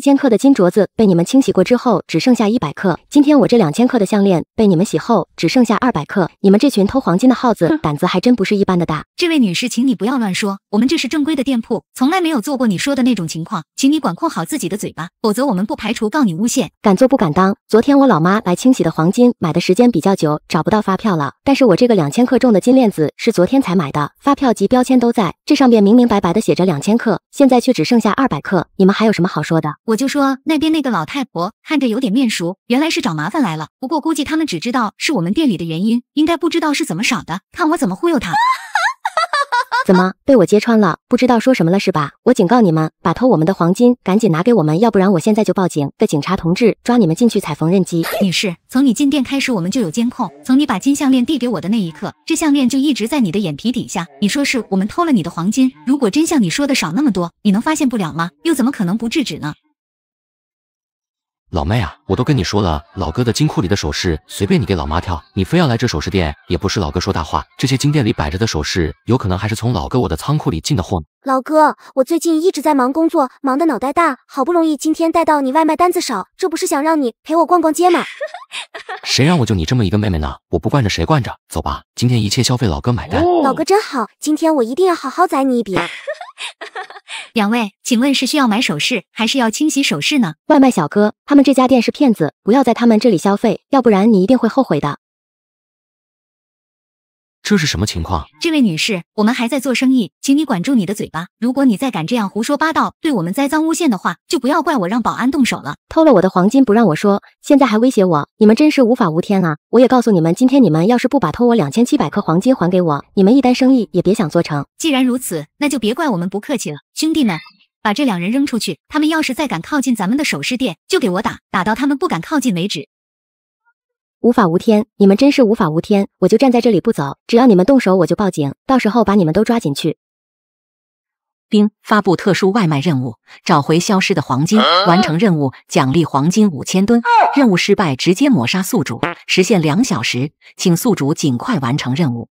一千克的金镯子被你们清洗过之后只剩下一百克，今天我这两千克的项链被你们洗后只剩下二百克，你们这群偷黄金的耗子胆子还真不是一般的大。这位女士，请你不要乱说，我们这是正规的店铺，从来没有做过你说的那种情况，请你管控好自己的嘴巴，否则我们不排除告你诬陷。敢做不敢当。昨天我老妈来清洗的黄金，买的时间比较久，找不到发票了，但是我这个两千克重的金链子是昨天才买的，发票及标签都在，这上面明明白白的写着两千克，现在却只剩下二百克，你们还有什么好说的？我就说那边那个老太婆看着有点面熟，原来是找麻烦来了。不过估计他们只知道是我们店里的原因，应该不知道是怎么少的。看我怎么忽悠他。怎么被我揭穿了？不知道说什么了是吧？我警告你们，把偷我们的黄金赶紧拿给我们，要不然我现在就报警。的警察同志，抓你们进去踩缝纫机。女士，从你进店开始，我们就有监控。从你把金项链递给我的那一刻，这项链就一直在你的眼皮底下。你说是我们偷了你的黄金？如果真像你说的少那么多，你能发现不了吗？又怎么可能不制止呢？老妹啊，我都跟你说了，老哥的金库里的首饰随便你给老妈挑，你非要来这首饰店，也不是老哥说大话，这些金店里摆着的首饰，有可能还是从老哥我的仓库里进的货呢。老哥，我最近一直在忙工作，忙得脑袋大，好不容易今天带到你，外卖单子少，这不是想让你陪我逛逛街吗？谁让我就你这么一个妹妹呢？我不惯着谁惯着？走吧，今天一切消费老哥买单。老哥真好，今天我一定要好好宰你一笔。两位，请问是需要买首饰，还是要清洗首饰呢？外卖小哥，他们这家店是骗子，不要在他们这里消费，要不然你一定会后悔的。这是什么情况？这位女士，我们还在做生意，请你管住你的嘴巴。如果你再敢这样胡说八道，对我们栽赃诬陷的话，就不要怪我让保安动手了。偷了我的黄金不让我说，现在还威胁我，你们真是无法无天啊！我也告诉你们，今天你们要是不把偷我两千七百克黄金还给我，你们一单生意也别想做成。既然如此，那就别怪我们不客气了，兄弟们，把这两人扔出去。他们要是再敢靠近咱们的首饰店，就给我打，打到他们不敢靠近为止。无法无天，你们真是无法无天！我就站在这里不走，只要你们动手，我就报警，到时候把你们都抓进去。叮，发布特殊外卖任务，找回消失的黄金，完成任务奖励黄金五千吨，任务失败直接抹杀宿主，实现两小时，请宿主尽快完成任务。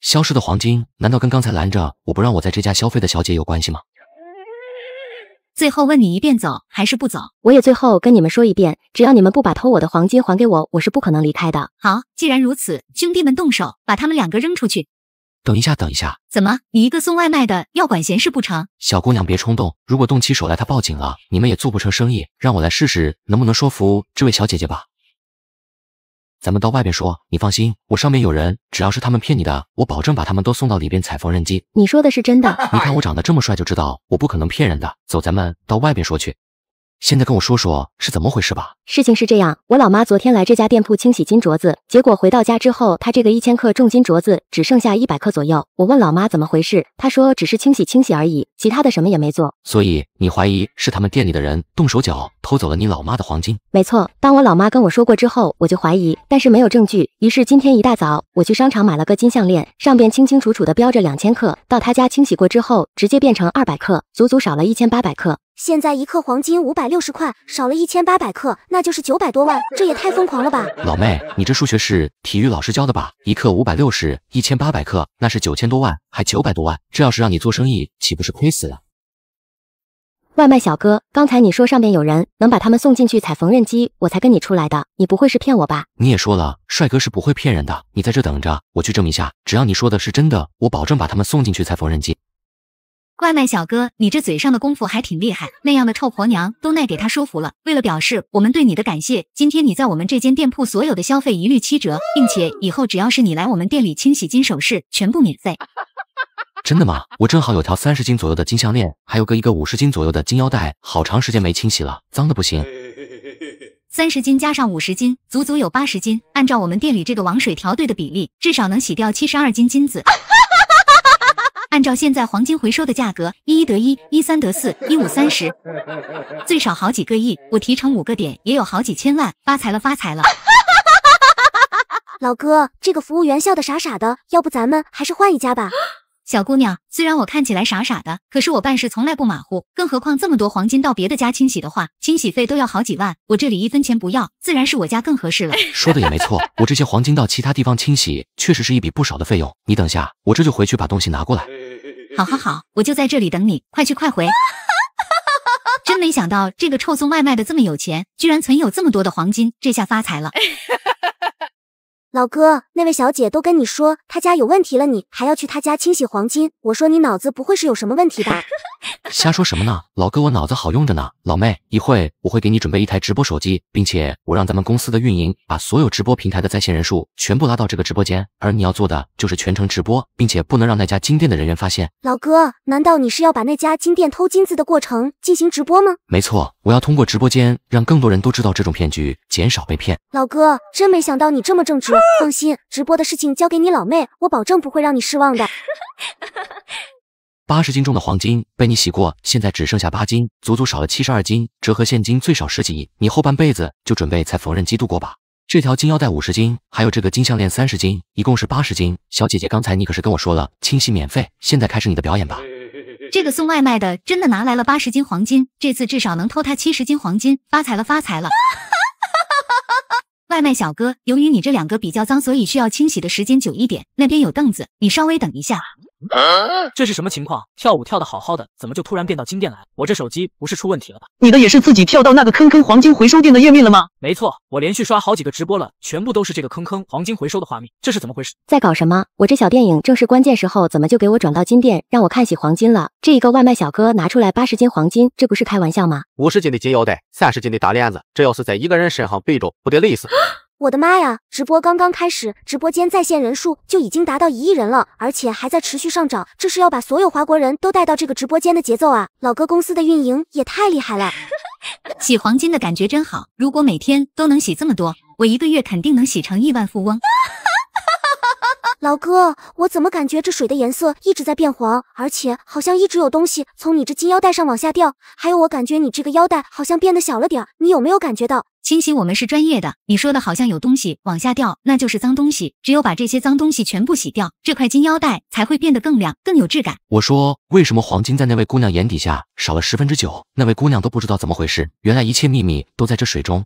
消失的黄金，难道跟刚才拦着我不让我在这家消费的小姐有关系吗？最后问你一遍，走还是不走？我也最后跟你们说一遍，只要你们不把偷我的黄金还给我，我是不可能离开的。好，既然如此，兄弟们动手，把他们两个扔出去。等一下，等一下，怎么？你一个送外卖的要管闲事不成？小姑娘别冲动，如果动起手来，他报警了，你们也做不成生意。让我来试试能不能说服这位小姐姐吧。咱们到外边说。你放心，我上面有人，只要是他们骗你的，我保证把他们都送到里边踩缝纫机。你说的是真的？你看我长得这么帅，就知道我不可能骗人的。走，咱们到外边说去。现在跟我说说是怎么回事吧？事情是这样，我老妈昨天来这家店铺清洗金镯子，结果回到家之后，她这个一千克重金镯子只剩下一百克左右。我问老妈怎么回事，她说只是清洗清洗而已，其他的什么也没做。所以你怀疑是他们店里的人动手脚偷走了你老妈的黄金？没错，当我老妈跟我说过之后，我就怀疑，但是没有证据。于是今天一大早，我去商场买了个金项链，上边清清楚楚的标着两千克，到他家清洗过之后，直接变成二百克，足足少了一千八百克。现在一克黄金五百六十块，少了一千八百克，那就是九百多万，这也太疯狂了吧！老妹，你这数学是体育老师教的吧？一克五百六十，一千八百克，那是九千多万，还九百多万，这要是让你做生意，岂不是亏死了？外卖小哥，刚才你说上面有人能把他们送进去踩缝纫机，我才跟你出来的。你不会是骗我吧？你也说了，帅哥是不会骗人的。你在这等着，我去证明一下。只要你说的是真的，我保证把他们送进去踩缝纫机。外卖小哥，你这嘴上的功夫还挺厉害，那样的臭婆娘都耐给他说服了。为了表示我们对你的感谢，今天你在我们这间店铺所有的消费一律七折，并且以后只要是你来我们店里清洗金首饰，全部免费。真的吗？我正好有条三十斤左右的金项链，还有个一个五十斤左右的金腰带，好长时间没清洗了，脏的不行。三十斤加上五十斤，足足有八十斤，按照我们店里这个王水调兑的比例，至少能洗掉七十二斤金子。按照现在黄金回收的价格，一一得一，一三得四，一五三十，最少好几个亿。我提成五个点，也有好几千万。发财了，发财了！老哥，这个服务员笑得傻傻的，要不咱们还是换一家吧。小姑娘，虽然我看起来傻傻的，可是我办事从来不马虎。更何况这么多黄金到别的家清洗的话，清洗费都要好几万，我这里一分钱不要，自然是我家更合适了。说的也没错，我这些黄金到其他地方清洗，确实是一笔不少的费用。你等下，我这就回去把东西拿过来。好好好，我就在这里等你，快去快回。真没想到这个臭送外卖的这么有钱，居然存有这么多的黄金，这下发财了。老哥，那位小姐都跟你说她家有问题了，你还要去她家清洗黄金？我说你脑子不会是有什么问题吧？瞎说什么呢，老哥我脑子好用着呢。老妹，一会我会给你准备一台直播手机，并且我让咱们公司的运营把所有直播平台的在线人数全部拉到这个直播间，而你要做的就是全程直播，并且不能让那家金店的人员发现。老哥，难道你是要把那家金店偷金子的过程进行直播吗？没错。我要通过直播间让更多人都知道这种骗局，减少被骗。老哥，真没想到你这么正直。放心，直播的事情交给你老妹，我保证不会让你失望的。八十斤重的黄金被你洗过，现在只剩下八斤，足足少了七十二斤，折合现金最少十几亿。你后半辈子就准备踩缝纫机度过吧。这条金腰带五十斤，还有这个金项链三十斤，一共是八十斤。小姐姐，刚才你可是跟我说了清洗免费，现在开始你的表演吧。这个送外卖的真的拿来了八十斤黄金，这次至少能偷他七十斤黄金，发财了，发财了！外卖小哥，由于你这两个比较脏，所以需要清洗的时间久一点。那边有凳子，你稍微等一下。这是什么情况？跳舞跳的好好的，怎么就突然变到金店来了？我这手机不是出问题了吧？你的也是自己跳到那个坑坑黄金回收店的页面了吗？没错，我连续刷好几个直播了，全部都是这个坑坑黄金回收的画面，这是怎么回事？在搞什么？我这小电影正是关键时候，怎么就给我转到金店让我看起黄金了？这一个外卖小哥拿出来八十斤黄金，这不是开玩笑吗？五十斤的金腰带，三十斤的大链子，这要是在一个人身上背着，不得累死？我的妈呀！直播刚刚开始，直播间在线人数就已经达到一亿人了，而且还在持续上涨。这是要把所有华国人都带到这个直播间的节奏啊！老哥，公司的运营也太厉害了。洗黄金的感觉真好，如果每天都能洗这么多，我一个月肯定能洗成亿万富翁。老哥，我怎么感觉这水的颜色一直在变黄，而且好像一直有东西从你这金腰带上往下掉。还有，我感觉你这个腰带好像变得小了点，你有没有感觉到？清洗我们是专业的，你说的好像有东西往下掉，那就是脏东西。只有把这些脏东西全部洗掉，这块金腰带才会变得更亮、更有质感。我说，为什么黄金在那位姑娘眼底下少了十分之九？那位姑娘都不知道怎么回事。原来一切秘密都在这水中。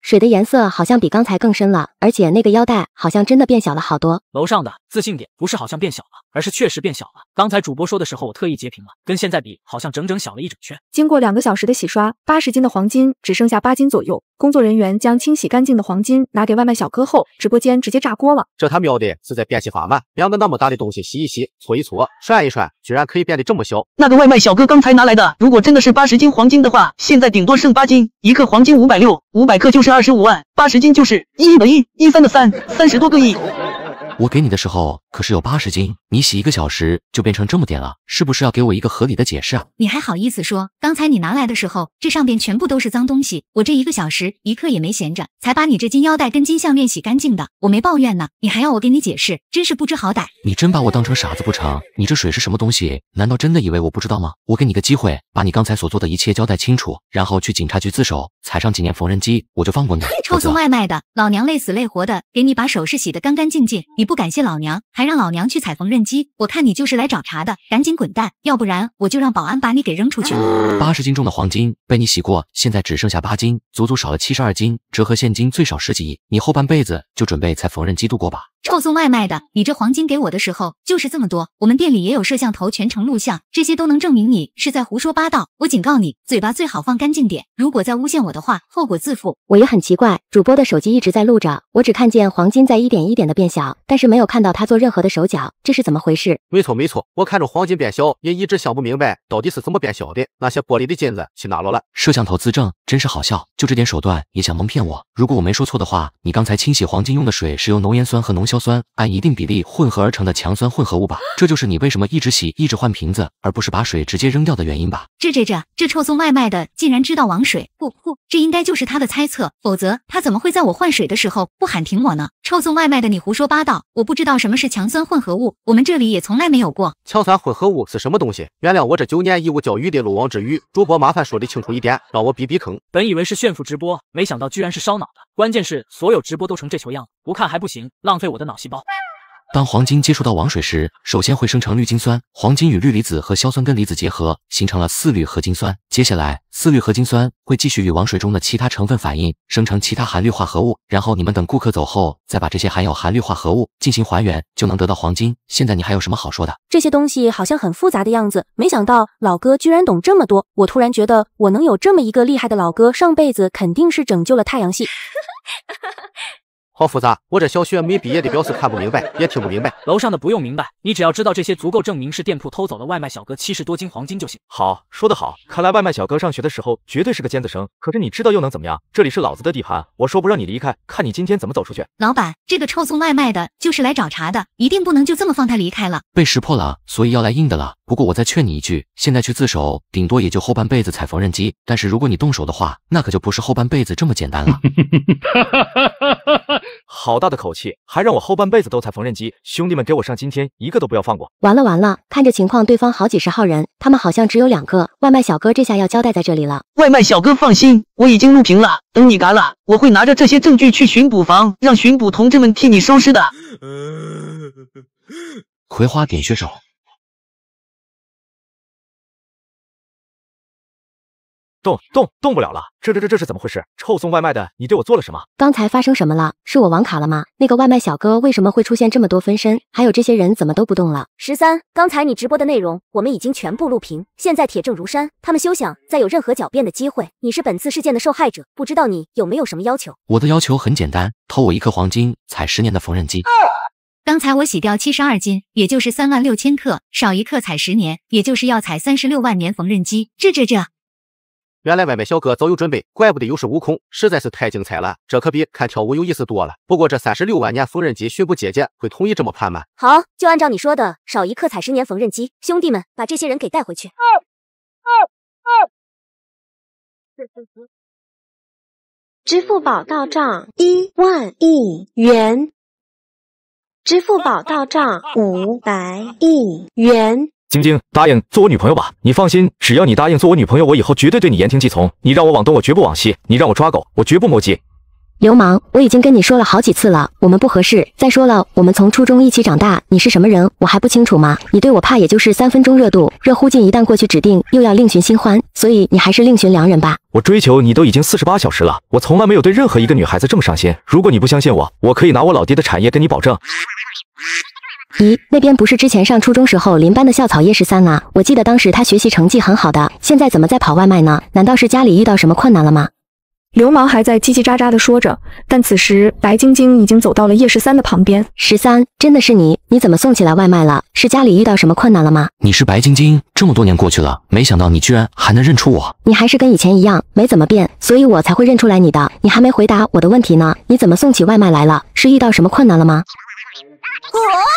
水的颜色好像比刚才更深了，而且那个腰带好像真的变小了好多。楼上的自信点，不是好像变小了，而是确实变小了。刚才主播说的时候，我特意截屏了，跟现在比，好像整整小了一整圈。经过两个小时的洗刷，八十斤的黄金只剩下八斤左右。工作人员将清洗干净的黄金拿给外卖小哥后，直播间直接炸锅了。这他喵的是在变戏法吗？两个那么大的东西洗一洗、搓一搓、涮一涮，居然可以变得这么小？那个外卖小哥刚才拿来的，如果真的是八十斤黄金的话，现在顶多剩八斤。一克黄金五百六，五百克就是。二十五万八十斤，就是一的亿，一三的三，三十多个亿。我给你的时候可是有八十斤，你洗一个小时就变成这么点了，是不是要给我一个合理的解释啊？你还好意思说，刚才你拿来的时候，这上边全部都是脏东西，我这一个小时一刻也没闲着，才把你这金腰带跟金项链洗干净的，我没抱怨呢，你还要我给你解释，真是不知好歹。你真把我当成傻子不成？你这水是什么东西？难道真的以为我不知道吗？我给你个机会，把你刚才所做的一切交代清楚，然后去警察局自首，踩上几年缝纫机，我就放过你。臭送外卖的，老娘累死累活的给你把首饰洗得干干净净，你。不感谢老娘，还让老娘去踩缝纫机，我看你就是来找茬的，赶紧滚蛋，要不然我就让保安把你给扔出去。八十斤重的黄金被你洗过，现在只剩下八斤，足足少了七十二斤，折合现金最少十几亿，你后半辈子就准备踩缝纫机度过吧。臭送外卖的，你这黄金给我的时候就是这么多，我们店里也有摄像头全程录像，这些都能证明你是在胡说八道。我警告你，嘴巴最好放干净点，如果再诬陷我的话，后果自负。我也很奇怪，主播的手机一直在录着，我只看见黄金在一点一点的变小，但是没有看到他做任何的手脚，这是怎么回事？没错没错，我看着黄金变小，也一直想不明白到底是怎么变小的，那些玻璃的金子去哪了？摄像头自证，真是好笑，就这点手段也想蒙骗我？如果我没说错的话，你刚才清洗黄金用的水是用浓盐酸和浓。硝酸按一定比例混合而成的强酸混合物吧，这就是你为什么一直洗、一直换瓶子，而不是把水直接扔掉的原因吧？这这这这臭送外卖的竟然知道王水！不不，这应该就是他的猜测，否则他怎么会在我换水的时候不喊停我呢？臭送外卖的，你胡说八道！我不知道什么是强酸混合物，我们这里也从来没有过。强酸混合物是什么东西？原谅我这九年义务教育的漏网之鱼，主播麻烦说的清楚一点，让我避避坑。本以为是炫富直播，没想到居然是烧脑的。关键是，所有直播都成这球样，不看还不行，浪费我的脑细胞。当黄金接触到王水时，首先会生成氯金酸。黄金与氯离子和硝酸根离子结合，形成了四氯合金酸。接下来，四氯合金酸会继续与王水中的其他成分反应，生成其他含氯化合物。然后你们等顾客走后，再把这些含有含氯化合物进行还原，就能得到黄金。现在你还有什么好说的？这些东西好像很复杂的样子，没想到老哥居然懂这么多。我突然觉得，我能有这么一个厉害的老哥，上辈子肯定是拯救了太阳系。好复杂，我这小学没毕业的表示看不明白，也听不明白。楼上的不用明白，你只要知道这些，足够证明是店铺偷走了外卖小哥七十多斤黄金就行。好，说得好，看来外卖小哥上学的时候绝对是个尖子生。可是你知道又能怎么样？这里是老子的地盘，我说不让你离开，看你今天怎么走出去。老板，这个臭送外卖的就是来找茬的，一定不能就这么放他离开了。被识破了，所以要来硬的了。不过我再劝你一句，现在去自首，顶多也就后半辈子踩缝纫机。但是如果你动手的话，那可就不是后半辈子这么简单了。哈哈哈哈哈！好大的口气，还让我后半辈子都踩缝纫机！兄弟们，给我上！今天一个都不要放过！完了完了，看这情况，对方好几十号人，他们好像只有两个外卖小哥，这下要交代在这里了。外卖小哥，放心，我已经录屏了，等你嘎了，我会拿着这些证据去巡捕房，让巡捕同志们替你收尸的。葵花点穴手。动动动不了了，这这这这是怎么回事？臭送外卖的，你对我做了什么？刚才发生什么了？是我网卡了吗？那个外卖小哥为什么会出现这么多分身？还有这些人怎么都不动了？十三，刚才你直播的内容我们已经全部录屏，现在铁证如山，他们休想再有任何狡辩的机会。你是本次事件的受害者，不知道你有没有什么要求？我的要求很简单，偷我一颗黄金，踩十年的缝纫机。刚才我洗掉七十二斤，也就是三万六千克，少一克踩十年，也就是要踩三十六万年缝纫机。这这这。原来外卖小哥早有准备，怪不得有恃无恐，实在是太精彩了！这可比看跳舞有意思多了。不过这三十六万年缝纫机，巡捕姐姐会同意这么判吗？好，就按照你说的，少一刻踩十年缝纫机。兄弟们，把这些人给带回去。二二二。支付宝到账一万亿元，支付宝到账五百亿元。晶晶，答应做我女朋友吧。你放心，只要你答应做我女朋友，我以后绝对对你言听计从。你让我往东，我绝不往西；你让我抓狗，我绝不摸鸡。流氓，我已经跟你说了好几次了，我们不合适。再说了，我们从初中一起长大，你是什么人，我还不清楚吗？你对我怕也就是三分钟热度，热乎劲一旦过去，指定又要另寻新欢。所以你还是另寻良人吧。我追求你都已经四十八小时了，我从来没有对任何一个女孩子这么上心。如果你不相信我，我可以拿我老爹的产业跟你保证。咦，那边不是之前上初中时候邻班的校草叶十三啊？我记得当时他学习成绩很好的，现在怎么在跑外卖呢？难道是家里遇到什么困难了吗？刘毛还在叽叽喳喳地说着，但此时白晶晶已经走到了叶十三的旁边。十三，真的是你？你怎么送起来外卖了？是家里遇到什么困难了吗？你是白晶晶，这么多年过去了，没想到你居然还能认出我。你还是跟以前一样，没怎么变，所以我才会认出来你的。你还没回答我的问题呢，你怎么送起外卖来了？是遇到什么困难了吗？哦，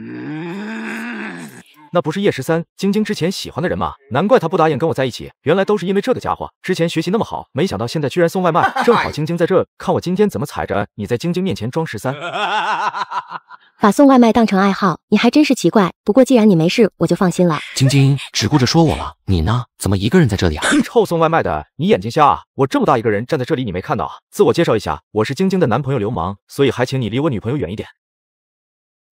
那不是叶十三，晶晶之前喜欢的人吗？难怪他不答应跟我在一起，原来都是因为这个家伙。之前学习那么好，没想到现在居然送外卖。正好晶晶在这，看我今天怎么踩着你在晶晶面前装十三。把送外卖当成爱好，你还真是奇怪。不过既然你没事，我就放心了。晶晶只顾着说我了，你呢？怎么一个人在这里啊？臭送外卖的，你眼睛瞎啊？我这么大一个人站在这里，你没看到啊？自我介绍一下，我是晶晶的男朋友流氓，所以还请你离我女朋友远一点。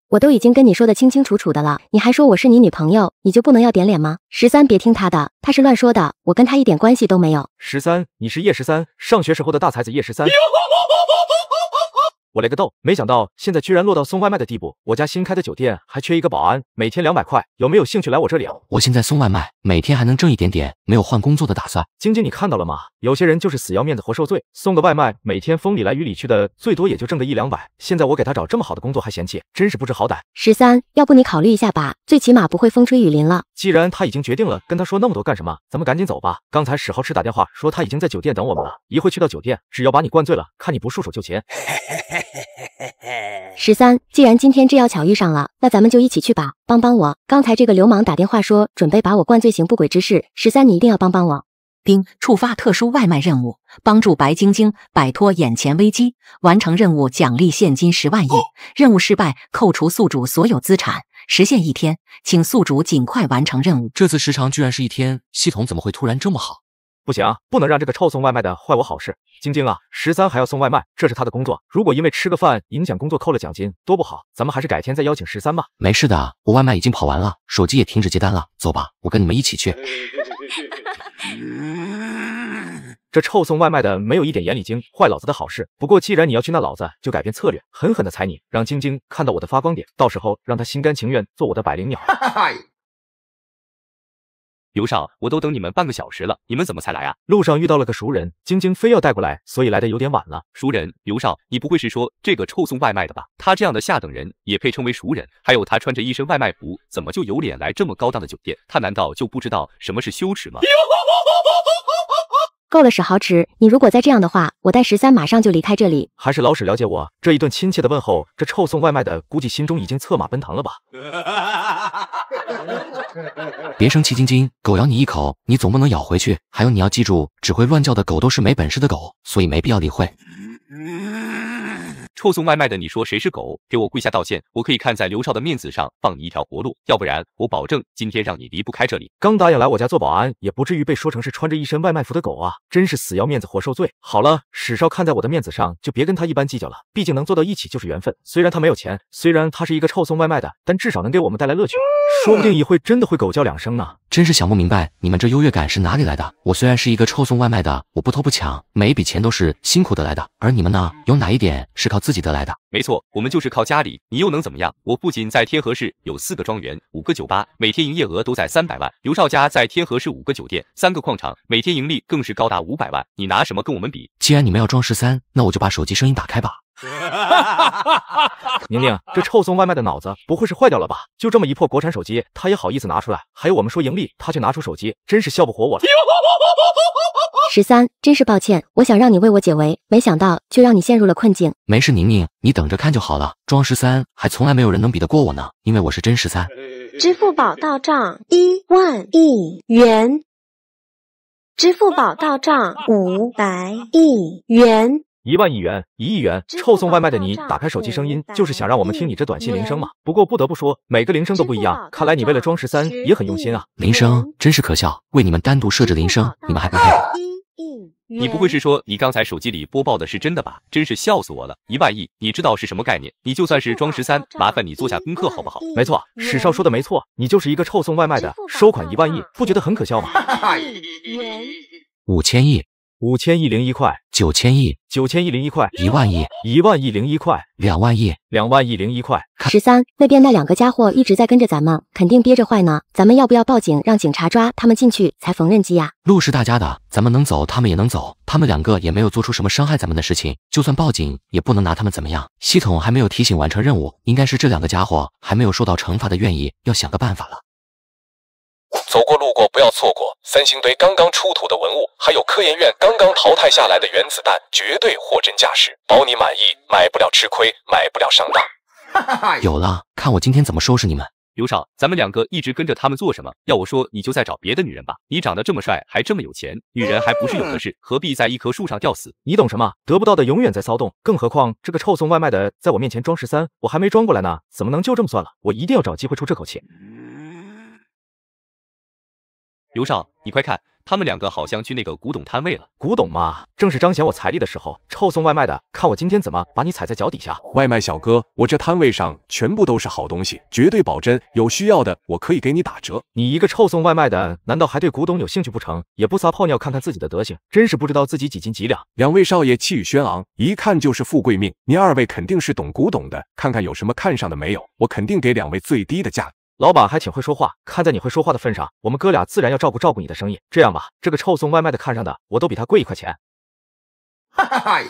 我都已经跟你说的清清楚楚的了，你还说我是你女朋友，你就不能要点脸吗？十三，别听他的，他是乱说的，我跟他一点关系都没有。十三，你是叶十三，上学时候的大才子叶十三。我勒个豆！没想到现在居然落到送外卖的地步。我家新开的酒店还缺一个保安，每天两百块，有没有兴趣来我这里？啊？我现在送外卖，每天还能挣一点点，没有换工作的打算。晶晶，你看到了吗？有些人就是死要面子活受罪，送个外卖，每天风里来雨里去的，最多也就挣个一两百。现在我给他找这么好的工作还嫌弃，真是不知好歹。十三，要不你考虑一下吧，最起码不会风吹雨淋了。既然他已经决定了，跟他说那么多干什么？咱们赶紧走吧。刚才史浩驰打电话说他已经在酒店等我们了，一会去到酒店，只要把你灌醉了，看你不束手就擒。十三，既然今天这要巧遇上了，那咱们就一起去吧，帮帮我！刚才这个流氓打电话说，准备把我灌醉，行不轨之事。十三，你一定要帮帮我！丁，触发特殊外卖任务，帮助白晶晶摆脱眼前危机。完成任务奖励现金十万亿，任务失败扣除宿主所有资产。实现一天，请宿主尽快完成任务。这次时长居然是一天，系统怎么会突然这么好？不行，不能让这个臭送外卖的坏我好事。晶晶啊，十三还要送外卖，这是他的工作。如果因为吃个饭影响工作扣了奖金，多不好。咱们还是改天再邀请十三吧。没事的我外卖已经跑完了，手机也停止接单了。走吧，我跟你们一起去。这臭送外卖的没有一点眼里精，坏老子的好事。不过既然你要去，那老子就改变策略，狠狠的踩你，让晶晶看到我的发光点，到时候让他心甘情愿做我的百灵鸟。刘少，我都等你们半个小时了，你们怎么才来啊？路上遇到了个熟人，晶晶非要带过来，所以来的有点晚了。熟人，刘少，你不会是说这个臭送外卖的吧？他这样的下等人也配称为熟人？还有他穿着一身外卖服，怎么就有脸来这么高档的酒店？他难道就不知道什么是羞耻吗？够了，史豪池，你如果再这样的话，我带十三马上就离开这里。还是老史了解我，这一顿亲切的问候，这臭送外卖的估计心中已经策马奔腾了吧。别生气，晶晶，狗咬你一口，你总不能咬回去。还有，你要记住，只会乱叫的狗都是没本事的狗，所以没必要理会。嗯臭送外卖的，你说谁是狗？给我跪下道歉！我可以看在刘少的面子上放你一条活路，要不然我保证今天让你离不开这里。刚打野来我家做保安，也不至于被说成是穿着一身外卖服的狗啊！真是死要面子活受罪。好了，史少看在我的面子上，就别跟他一般计较了。毕竟能坐到一起就是缘分。虽然他没有钱，虽然他是一个臭送外卖的，但至少能给我们带来乐趣。说不定一会真的会狗叫两声呢。真是想不明白，你们这优越感是哪里来的？我虽然是一个臭送外卖的，我不偷不抢，每一笔钱都是辛苦得来的。而你们呢，有哪一点是靠自己得来的？没错，我们就是靠家里。你又能怎么样？我不仅在天河市有四个庄园、五个酒吧，每天营业额都在三百万。刘少家在天河市五个酒店、三个矿场，每天盈利更是高达五百万。你拿什么跟我们比？既然你们要装十三，那我就把手机声音打开吧。哈哈哈哈哈！宁宁，这臭送外卖的脑子不会是坏掉了吧？就这么一破国产手机，他也好意思拿出来？还有我们说盈利，他却拿出手机，真是笑不活我了。十三，真是抱歉，我想让你为我解围，没想到却让你陷入了困境。没事，宁宁，你等着看就好了。装十三，还从来没有人能比得过我呢，因为我是真十三。支付宝到账一万亿元，支付宝到账五百亿元。一万亿元，一亿元，臭送外卖的你，打开手机声音，就是想让我们听你这短信铃声吗？不过不得不说，每个铃声都不一样，看来你为了装十三也很用心啊。铃声真是可笑，为你们单独设置铃声，你们还不配。你不会是说你刚才手机里播报的是真的吧？真是笑死我了！一万亿，你知道是什么概念？你就算是装十三，麻烦你做下功课好不好？没错，史少说的没错，你就是一个臭送外卖的，收款一万亿，不觉得很可笑吗？五千亿，五千亿。五千亿零一块，九千亿，九千亿零一块，一万亿，一万亿零一块，两万亿，两万亿零一块。十三那边那两个家伙一直在跟着咱们，肯定憋着坏呢。咱们要不要报警，让警察抓他们进去裁缝纫机啊？路是大家的，咱们能走，他们也能走。他们两个也没有做出什么伤害咱们的事情，就算报警也不能拿他们怎么样。系统还没有提醒完成任务，应该是这两个家伙还没有受到惩罚的，愿意要想个办法了。走过路过，不要错过三星堆刚刚出土的文物，还有科研院刚刚淘汰下来的原子弹，绝对货真价实，保你满意，买不了吃亏，买不了上当。有了，看我今天怎么收拾你们！刘少，咱们两个一直跟着他们做什么？要我说，你就再找别的女人吧。你长得这么帅，还这么有钱，女人还不是有的是，何必在一棵树上吊死？你懂什么？得不到的永远在骚动。更何况这个臭送外卖的，在我面前装十三，我还没装过来呢，怎么能就这么算了？我一定要找机会出这口气。刘少，你快看，他们两个好像去那个古董摊位了。古董嘛，正是彰显我财力的时候。臭送外卖的，看我今天怎么把你踩在脚底下！外卖小哥，我这摊位上全部都是好东西，绝对保真，有需要的我可以给你打折。你一个臭送外卖的，难道还对古董有兴趣不成？也不撒泡尿看看自己的德行，真是不知道自己几斤几两。两位少爷气宇轩昂，一看就是富贵命。您二位肯定是懂古董的，看看有什么看上的没有？我肯定给两位最低的价格。老板还挺会说话，看在你会说话的份上，我们哥俩自然要照顾照顾你的生意。这样吧，这个臭送外卖的看上的，我都比他贵一块钱。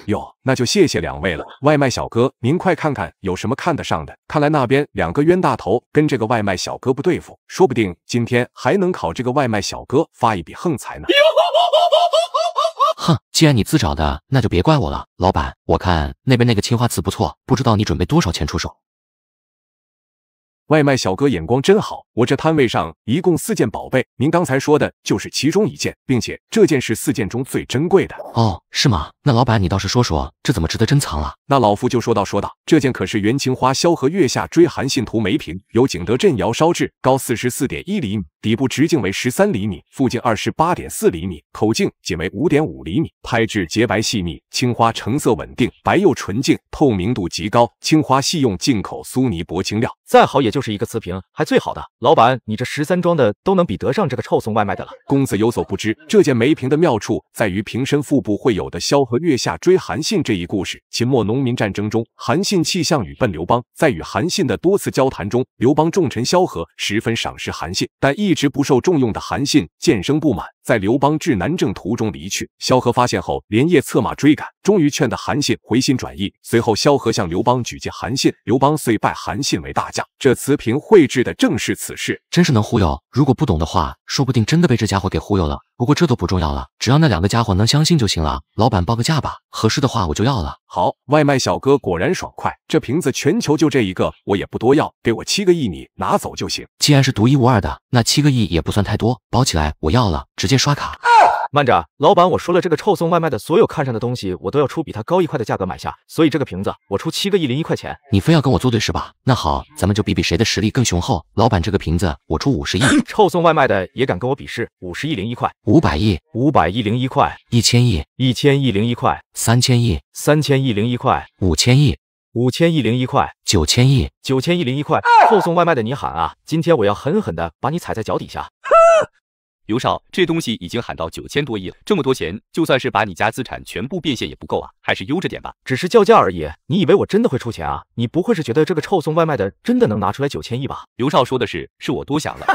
哟，那就谢谢两位了。外卖小哥，您快看看有什么看得上的。看来那边两个冤大头跟这个外卖小哥不对付，说不定今天还能考这个外卖小哥发一笔横财呢。哼，既然你自找的，那就别怪我了。老板，我看那边那个青花瓷不错，不知道你准备多少钱出手？外卖小哥眼光真好，我这摊位上一共四件宝贝，您刚才说的就是其中一件，并且这件是四件中最珍贵的。哦，是吗？那老板你倒是说说，这怎么值得珍藏了？那老夫就说道说道，这件可是元青花萧何月下追韩信图梅瓶，由景德镇窑烧制，高四十四点一厘米。底部直径为十三厘米，腹径二十八点四厘米，口径仅为五点五厘米。胎质洁白细腻，青花成色稳定，白釉纯净，透明度极高。青花系用进口苏泥泊青料，再好也就是一个瓷瓶，还最好的。老板，你这十三装的都能比得上这个臭送外卖的了。公子有所不知，这件梅瓶的妙处在于瓶身腹部会有的萧何月下追韩信这一故事。秦末农民战争中，韩信弃项羽奔刘邦，在与韩信的多次交谈中，刘邦重臣萧何十分赏识韩信，但一一直不受重用的韩信渐生不满。在刘邦至南郑途中离去，萧何发现后连夜策马追赶，终于劝得韩信回心转意。随后萧何向刘邦举荐韩信，刘邦遂拜韩信为大将。这瓷瓶绘制的正是此事，真是能忽悠。如果不懂的话，说不定真的被这家伙给忽悠了。不过这都不重要了，只要那两个家伙能相信就行了。老板报个价吧，合适的话我就要了。好，外卖小哥果然爽快。这瓶子全球就这一个，我也不多要，给我七个亿，你拿走就行。既然是独一无二的，那七个亿也不算太多，包起来我要了，直接。刷卡，慢着，老板，我说了这个臭送外卖的所有看上的东西，我都要出比他高一块的价格买下，所以这个瓶子我出七个亿零一块钱，你非要跟我作对是吧？那好，咱们就比比谁的实力更雄厚。老板，这个瓶子我出五十亿，臭送外卖的也敢跟我比试？五十亿零一块，五百亿，五百亿零一块，一千亿，一千亿零一块，三千亿，三千亿零一块，五千亿，五千亿零一块，九千亿，九千亿零一块。臭送外卖的你喊啊！今天我要狠狠的把你踩在脚底下。刘少，这东西已经喊到九千多亿了，这么多钱，就算是把你家资产全部变现也不够啊，还是悠着点吧。只是叫价而已，你以为我真的会出钱啊？你不会是觉得这个臭送外卖的真的能拿出来九千亿吧？刘少说的是，是我多想了。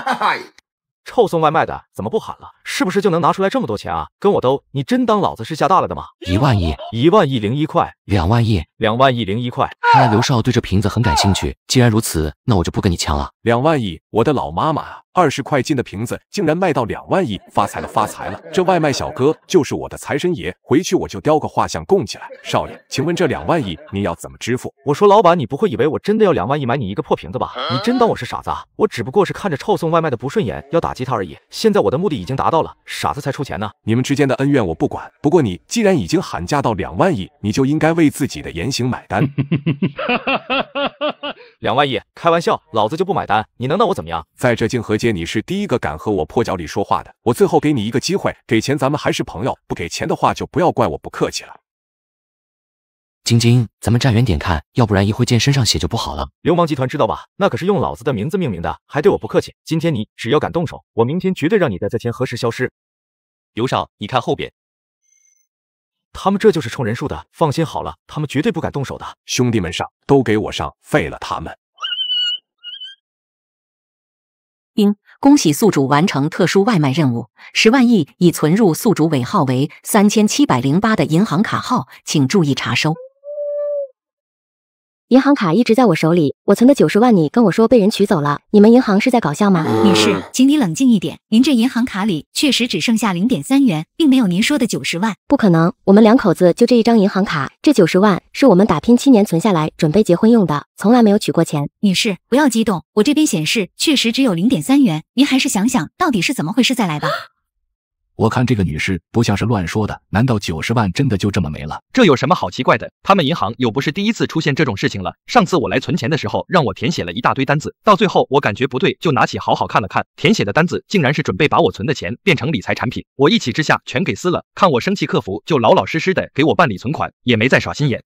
臭送外卖的怎么不喊了？是不是就能拿出来这么多钱啊？跟我兜，你真当老子是下大了的吗？一万亿，一万亿零一块，两万亿，两万亿零一块。看来刘少对这瓶子很感兴趣，既然如此，那我就不跟你抢了。两万亿，我的老妈妈啊！二十块金的瓶子竟然卖到两万亿，发财了，发财了！这外卖小哥就是我的财神爷，回去我就雕个画像供起来。少爷，请问这两万亿您要怎么支付？我说老板，你不会以为我真的要两万亿买你一个破瓶子吧？你真当我是傻子啊？我只不过是看着臭送外卖的不顺眼，要打击他而已。现在我的目的已经达到了，傻子才出钱呢。你们之间的恩怨我不管，不过你既然已经喊价到两万亿，你就应该为自己的言行买单。两万亿？开玩笑，老子就不买单，你能拿我怎么样？在这竟和。姐，你是第一个敢和我破脚里说话的。我最后给你一个机会，给钱咱们还是朋友；不给钱的话，就不要怪我不客气了。晶晶，咱们站远点看，要不然一会溅见身上血就不好了。流氓集团知道吧？那可是用老子的名字命名的，还对我不客气。今天你只要敢动手，我明天绝对让你在这钱何时消失。刘少，你看后边，他们这就是冲人数的。放心好了，他们绝对不敢动手的。兄弟们上，都给我上，废了他们！丁，恭喜宿主完成特殊外卖任务，十万亿已存入宿主尾号为三千七百零八的银行卡号，请注意查收。银行卡一直在我手里，我存的九十万，你跟我说被人取走了，你们银行是在搞笑吗？女士，请你冷静一点，您这银行卡里确实只剩下零点三元，并没有您说的九十万，不可能。我们两口子就这一张银行卡，这九十万是我们打拼七年存下来准备结婚用的，从来没有取过钱。女士，不要激动，我这边显示确实只有零点三元，您还是想想到底是怎么回事再来吧。我看这个女士不像是乱说的，难道九十万真的就这么没了？这有什么好奇怪的？他们银行又不是第一次出现这种事情了。上次我来存钱的时候，让我填写了一大堆单子，到最后我感觉不对，就拿起好好看了看，填写的单子竟然是准备把我存的钱变成理财产品，我一气之下全给撕了。看我生气，客服就老老实实的给我办理存款，也没再耍心眼。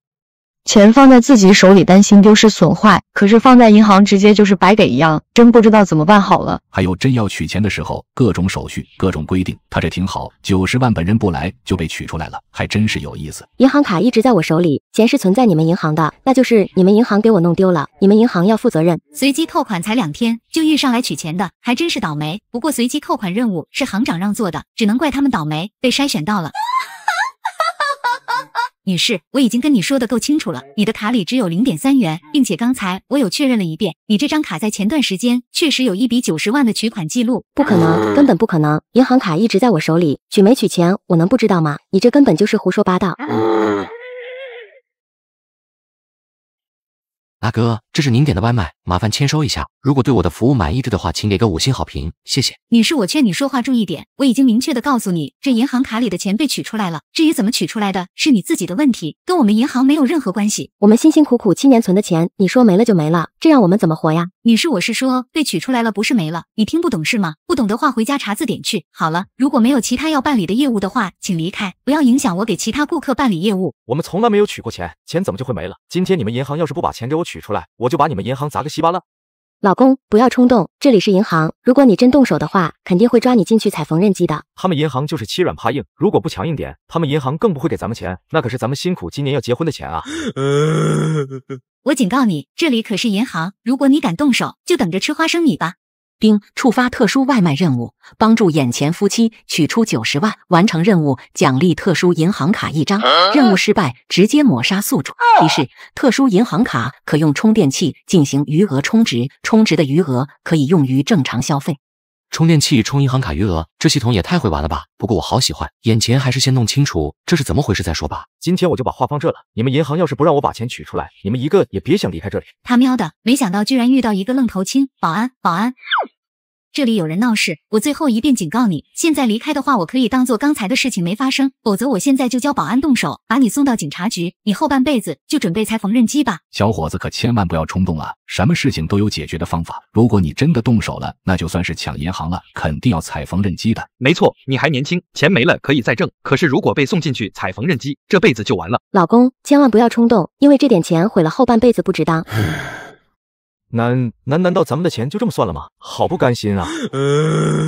钱放在自己手里，担心丢失损坏；可是放在银行，直接就是白给一样，真不知道怎么办好了。还有，真要取钱的时候，各种手续，各种规定，他这挺好，九十万本人不来就被取出来了，还真是有意思。银行卡一直在我手里，钱是存在你们银行的，那就是你们银行给我弄丢了，你们银行要负责任。随机扣款才两天，就遇上来取钱的，还真是倒霉。不过随机扣款任务是行长让做的，只能怪他们倒霉，被筛选到了。女士，我已经跟你说的够清楚了，你的卡里只有零点三元，并且刚才我有确认了一遍，你这张卡在前段时间确实有一笔九十万的取款记录，不可能，根本不可能，银行卡一直在我手里，取没取钱我能不知道吗？你这根本就是胡说八道。大哥，这是您点的外卖，麻烦签收一下。如果对我的服务满意的的话，请给个五星好评，谢谢。女士，我劝你说话注意点。我已经明确的告诉你，这银行卡里的钱被取出来了。至于怎么取出来的，是你自己的问题，跟我们银行没有任何关系。我们辛辛苦苦七年存的钱，你说没了就没了，这让我们怎么活呀？女士，我是说被取出来了，不是没了。你听不懂是吗？不懂的话回家查字典去。好了，如果没有其他要办理的业务的话，请离开，不要影响我给其他顾客办理业务。我们从来没有取过钱，钱怎么就会没了？今天你们银行要是不把钱给我取。取出来，我就把你们银行砸个稀巴烂！老公，不要冲动，这里是银行，如果你真动手的话，肯定会抓你进去踩缝纫机的。他们银行就是欺软怕硬，如果不强硬点，他们银行更不会给咱们钱。那可是咱们辛苦今年要结婚的钱啊！我警告你，这里可是银行，如果你敢动手，就等着吃花生米吧。丁触发特殊外卖任务，帮助眼前夫妻取出九十万，完成任务奖励特殊银行卡一张。任务失败直接抹杀宿主。提示：特殊银行卡可用充电器进行余额充值，充值的余额可以用于正常消费。充电器充银行卡余额，这系统也太会玩了吧！不过我好喜欢，眼前还是先弄清楚这是怎么回事再说吧。今天我就把话放这了，你们银行要是不让我把钱取出来，你们一个也别想离开这里。他喵的，没想到居然遇到一个愣头青！保安，保安！这里有人闹事，我最后一遍警告你，现在离开的话，我可以当做刚才的事情没发生，否则我现在就叫保安动手，把你送到警察局，你后半辈子就准备踩缝纫机吧。小伙子，可千万不要冲动啊，什么事情都有解决的方法，如果你真的动手了，那就算是抢银行了，肯定要踩缝纫机的。没错，你还年轻，钱没了可以再挣，可是如果被送进去踩缝纫机，这辈子就完了。老公，千万不要冲动，因为这点钱毁了后半辈子不值当。难难难道咱们的钱就这么算了吗？好不甘心啊！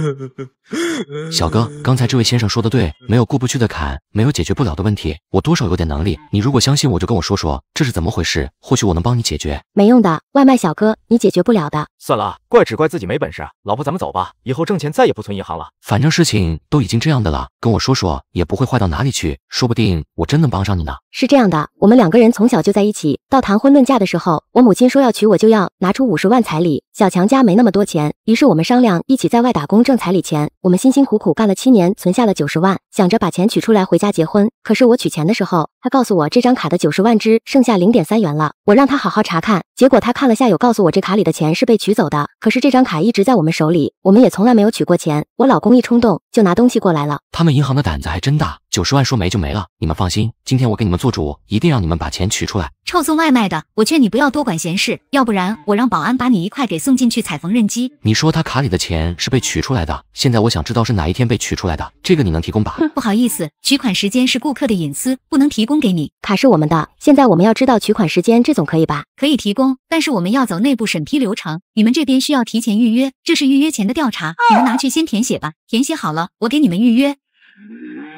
小哥，刚才这位先生说的对，没有过不去的坎，没有解决不了的问题。我多少有点能力，你如果相信我，就跟我说说这是怎么回事，或许我能帮你解决。没用的，外卖小哥，你解决不了的。算了，怪只怪自己没本事。老婆，咱们走吧，以后挣钱再也不存银行了。反正事情都已经这样的了，跟我说说也不会坏到哪里去，说不定我真能帮上你呢。是这样的，我们两个人从小就在一起，到谈婚论嫁的时候，我母亲说要娶我就要拿。拿出五十万彩礼，小强家没那么多钱，于是我们商量一起在外打工挣彩礼钱。我们辛辛苦苦干了七年，存下了九十万，想着把钱取出来回家结婚。可是我取钱的时候，他告诉我这张卡的九十万只剩下零点三元了。我让他好好查看，结果他看了下，有告诉我这卡里的钱是被取走的。可是这张卡一直在我们手里，我们也从来没有取过钱。我老公一冲动就拿东西过来了，他们银行的胆子还真大。九十万说没就没了，你们放心，今天我给你们做主，一定让你们把钱取出来。臭送外卖的，我劝你不要多管闲事，要不然我让保安把你一块给送进去踩缝纫机。你说他卡里的钱是被取出来的，现在我想知道是哪一天被取出来的，这个你能提供吧？不好意思，取款时间是顾客的隐私，不能提供给你。卡是我们的，现在我们要知道取款时间，这总可以吧？可以提供，但是我们要走内部审批流程，你们这边需要提前预约，这是预约前的调查，你们拿去先填写吧。填写好了，我给你们预约。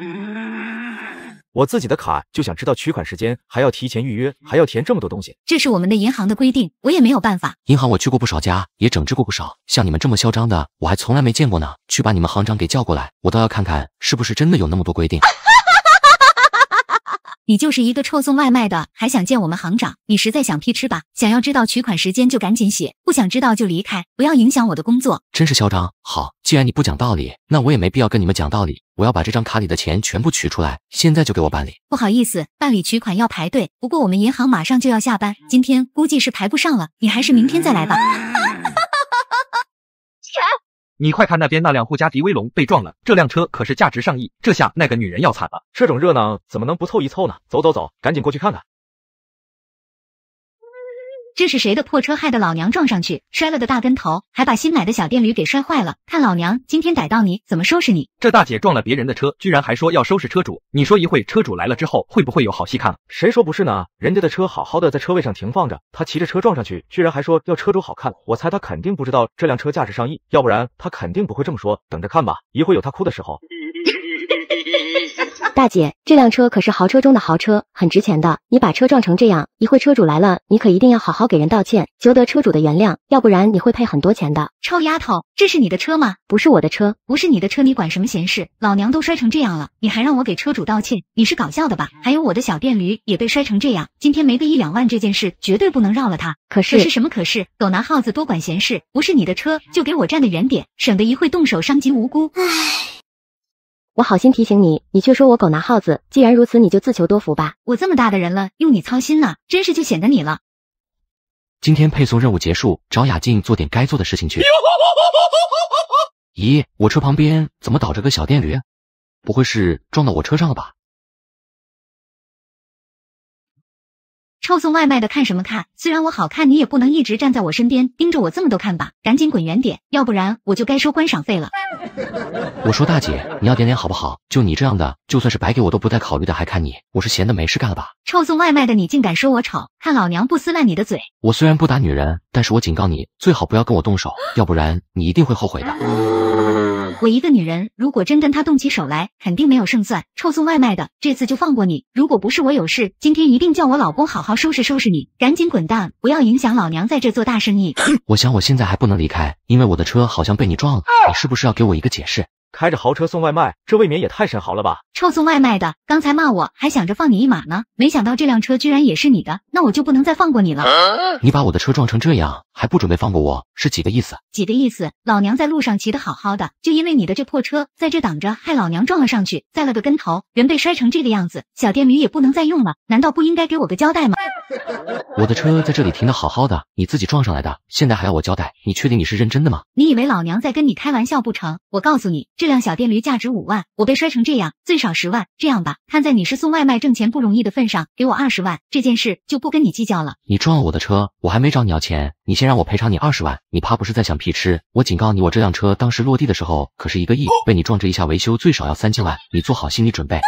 我自己的卡就想知道取款时间，还要提前预约，还要填这么多东西。这是我们的银行的规定，我也没有办法。银行我去过不少家，也整治过不少，像你们这么嚣张的，我还从来没见过呢。去把你们行长给叫过来，我倒要看看是不是真的有那么多规定。你就是一个臭送外卖的，还想见我们行长？你实在想屁吃吧！想要知道取款时间就赶紧写，不想知道就离开，不要影响我的工作。真是嚣张！好，既然你不讲道理，那我也没必要跟你们讲道理。我要把这张卡里的钱全部取出来，现在就给我办理。不好意思，办理取款要排队，不过我们银行马上就要下班，今天估计是排不上了。你还是明天再来吧。你快看那边那辆布加迪威龙被撞了，这辆车可是价值上亿，这下那个女人要惨了。这种热闹怎么能不凑一凑呢？走走走，赶紧过去看看。这是谁的破车害的老娘撞上去摔了个大跟头，还把新买的小电驴给摔坏了。看老娘今天逮到你怎么收拾你！这大姐撞了别人的车，居然还说要收拾车主。你说一会车主来了之后会不会有好戏看？谁说不是呢？人家的车好好的在车位上停放着，她骑着车撞上去，居然还说要车主好看。我猜她肯定不知道这辆车价值上亿，要不然她肯定不会这么说。等着看吧，一会有她哭的时候。大姐，这辆车可是豪车中的豪车，很值钱的。你把车撞成这样，一会车主来了，你可一定要好好给人道歉，求得车主的原谅，要不然你会赔很多钱的。臭丫头，这是你的车吗？不是我的车，不是你的车，你管什么闲事？老娘都摔成这样了，你还让我给车主道歉？你是搞笑的吧？还有我的小电驴也被摔成这样，今天没个一两万，这件事绝对不能饶了他。可是，可是什么？可是狗拿耗子多管闲事，不是你的车就给我站得远点，省得一会动手伤及无辜。唉。我好心提醒你，你却说我狗拿耗子。既然如此，你就自求多福吧。我这么大的人了，用你操心呢，真是就显得你了。今天配送任务结束，找雅静做点该做的事情去。咦，我车旁边怎么倒着个小电驴？不会是撞到我车上了吧？臭送外卖的，看什么看？虽然我好看，你也不能一直站在我身边盯着我这么多看吧？赶紧滚远点，要不然我就该收观赏费了。我说大姐，你要点脸好不好？就你这样的，就算是白给我都不带考虑的，还看你，我是闲的没事干了吧？臭送外卖的，你竟敢说我丑，看老娘不撕烂你的嘴！我虽然不打女人，但是我警告你，最好不要跟我动手，要不然你一定会后悔的。我一个女人，如果真跟他动起手来，肯定没有胜算。臭送外卖的，这次就放过你。如果不是我有事，今天一定叫我老公好好收拾收拾你。赶紧滚蛋，不要影响老娘在这做大生意。我想我现在还不能离开，因为我的车好像被你撞了。你是不是要给我一个解释？开着豪车送外卖，这未免也太神豪了吧！臭送外卖的，刚才骂我还想着放你一马呢，没想到这辆车居然也是你的。那我就不能再放过你了。你把我的车撞成这样，还不准备放过我，是几个意思？几个意思？老娘在路上骑得好好的，就因为你的这破车在这挡着，害老娘撞了上去，栽了个跟头，人被摔成这个样子，小电驴也不能再用了。难道不应该给我个交代吗？我的车在这里停的好好的，你自己撞上来的，现在还要我交代？你确定你是认真的吗？你以为老娘在跟你开玩笑不成？我告诉你，这辆小电驴价值五万，我被摔成这样，最少十万。这样吧，看在你是送外卖挣钱不容易的份上，给我二十万，这件事就不。不跟你计较了，你撞了我的车，我还没找你要钱，你先让我赔偿你二十万，你怕不是在想屁吃？我警告你，我这辆车当时落地的时候可是一个亿，被你撞这一下维修最少要三千万，你做好心理准备。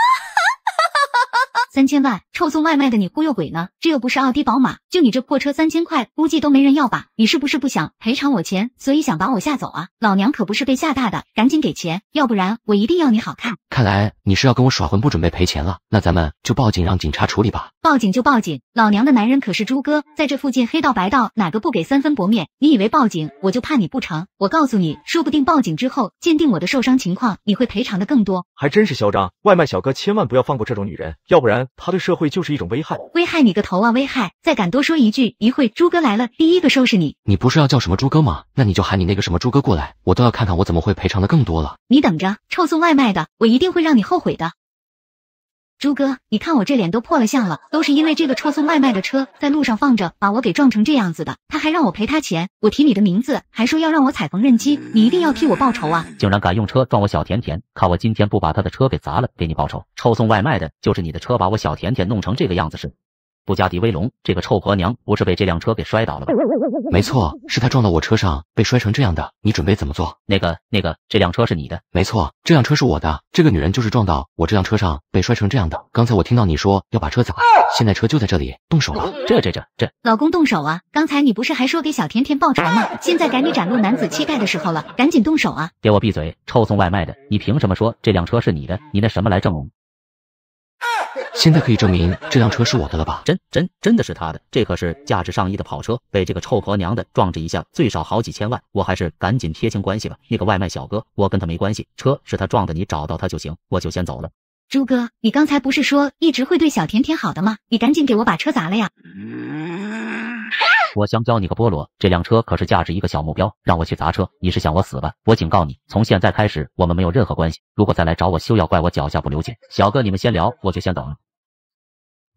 三千万，臭送外卖的你忽悠鬼呢？这又不是奥迪宝马，就你这破车三千块，估计都没人要吧？你是不是不想赔偿我钱，所以想把我吓走啊？老娘可不是被吓大的，赶紧给钱，要不然我一定要你好看！看来你是要跟我耍混，不准备赔钱了？那咱们就报警，让警察处理吧。报警就报警，老娘的男人可是猪哥，在这附近黑道白道哪个不给三分薄面？你以为报警我就怕你不成？我告诉你说不定报警之后鉴定我的受伤情况，你会赔偿的更多。还真是嚣张，外卖小哥千万不要放过这种女人，要不然。他对社会就是一种危害，危害你个头啊！危害！再敢多说一句，一会猪哥来了，第一个收拾你。你不是要叫什么猪哥吗？那你就喊你那个什么猪哥过来，我都要看看我怎么会赔偿的更多了。你等着，臭送外卖的，我一定会让你后悔的。朱哥，你看我这脸都破了相了，都是因为这个车送外卖的车在路上放着，把我给撞成这样子的。他还让我赔他钱，我提你的名字，还说要让我踩缝纫机，你一定要替我报仇啊！竟然敢用车撞我小甜甜，看我今天不把他的车给砸了，给你报仇！抽送外卖的就是你的车，把我小甜甜弄成这个样子是。布加迪威龙，这个臭婆娘不是被这辆车给摔倒了吧？没错，是她撞到我车上被摔成这样的。你准备怎么做？那个、那个，这辆车是你的？没错，这辆车是我的。这个女人就是撞到我这辆车上被摔成这样的。刚才我听到你说要把车砸，现在车就在这里，动手了。这、这、这、这，老公动手啊！刚才你不是还说给小甜甜报仇吗？现在该你展露男子气概的时候了，赶紧动手啊！给我闭嘴，臭送外卖的！你凭什么说这辆车是你的？你那什么来证？现在可以证明这辆车是我的了吧？真真真的是他的，这可是价值上亿的跑车，被这个臭婆娘的撞着一下，最少好几千万。我还是赶紧撇清关系吧。那个外卖小哥，我跟他没关系，车是他撞的，你找到他就行。我就先走了。朱哥，你刚才不是说一直会对小甜甜好的吗？你赶紧给我把车砸了呀！我想教你个菠萝，这辆车可是价值一个小目标，让我去砸车，你是想我死吧？我警告你，从现在开始我们没有任何关系，如果再来找我，休要怪我脚下不留情。小哥，你们先聊，我就先走了。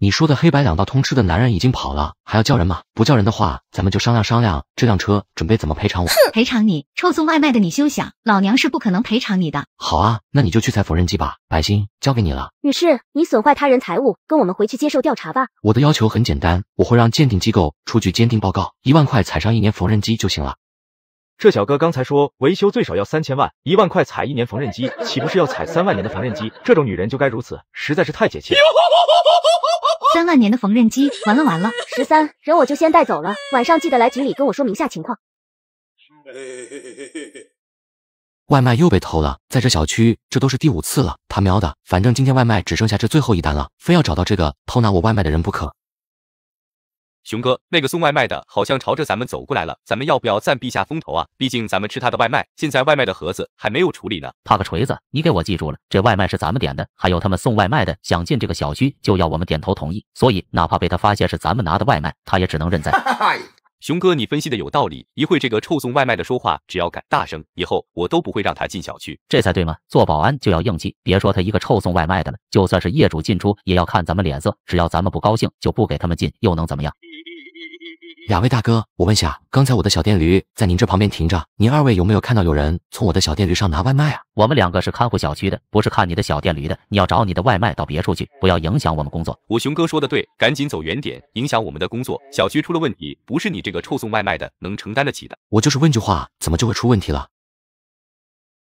你说的黑白两道通吃的男人已经跑了，还要叫人吗？不叫人的话，咱们就商量商量这辆车准备怎么赔偿我。赔偿你？臭送外卖的，你休想！老娘是不可能赔偿你的。好啊，那你就去踩缝纫机吧，百兴交给你了。女士，你损坏他人财物，跟我们回去接受调查吧。我的要求很简单，我会让鉴定机构出具鉴定报告，一万块踩上一年缝纫机就行了。这小哥刚才说维修最少要三千万，一万块踩一年缝纫机，岂不是要踩三万年的缝纫机？这种女人就该如此，实在是太解气！了。三万年的缝纫机，完了完了！十三人我就先带走了，晚上记得来局里跟我说明下情况。外卖又被偷了，在这小区这都是第五次了。他喵的，反正今天外卖只剩下这最后一单了，非要找到这个偷拿我外卖的人不可。熊哥，那个送外卖的好像朝着咱们走过来了，咱们要不要暂避下风头啊？毕竟咱们吃他的外卖，现在外卖的盒子还没有处理呢，怕个锤子！你给我记住了，这外卖是咱们点的，还有他们送外卖的想进这个小区就要我们点头同意，所以哪怕被他发现是咱们拿的外卖，他也只能认栽。熊哥，你分析的有道理。一会这个臭送外卖的说话，只要敢大声，以后我都不会让他进小区，这才对吗？做保安就要硬气，别说他一个臭送外卖的了，就算是业主进出，也要看咱们脸色。只要咱们不高兴，就不给他们进，又能怎么样？两位大哥，我问下，刚才我的小电驴在您这旁边停着，您二位有没有看到有人从我的小电驴上拿外卖啊？我们两个是看护小区的，不是看你的小电驴的。你要找你的外卖到别处去，不要影响我们工作。我熊哥说的对，赶紧走远点，影响我们的工作。小区出了问题，不是你这个臭送外卖的能承担得起的。我就是问句话，怎么就会出问题了？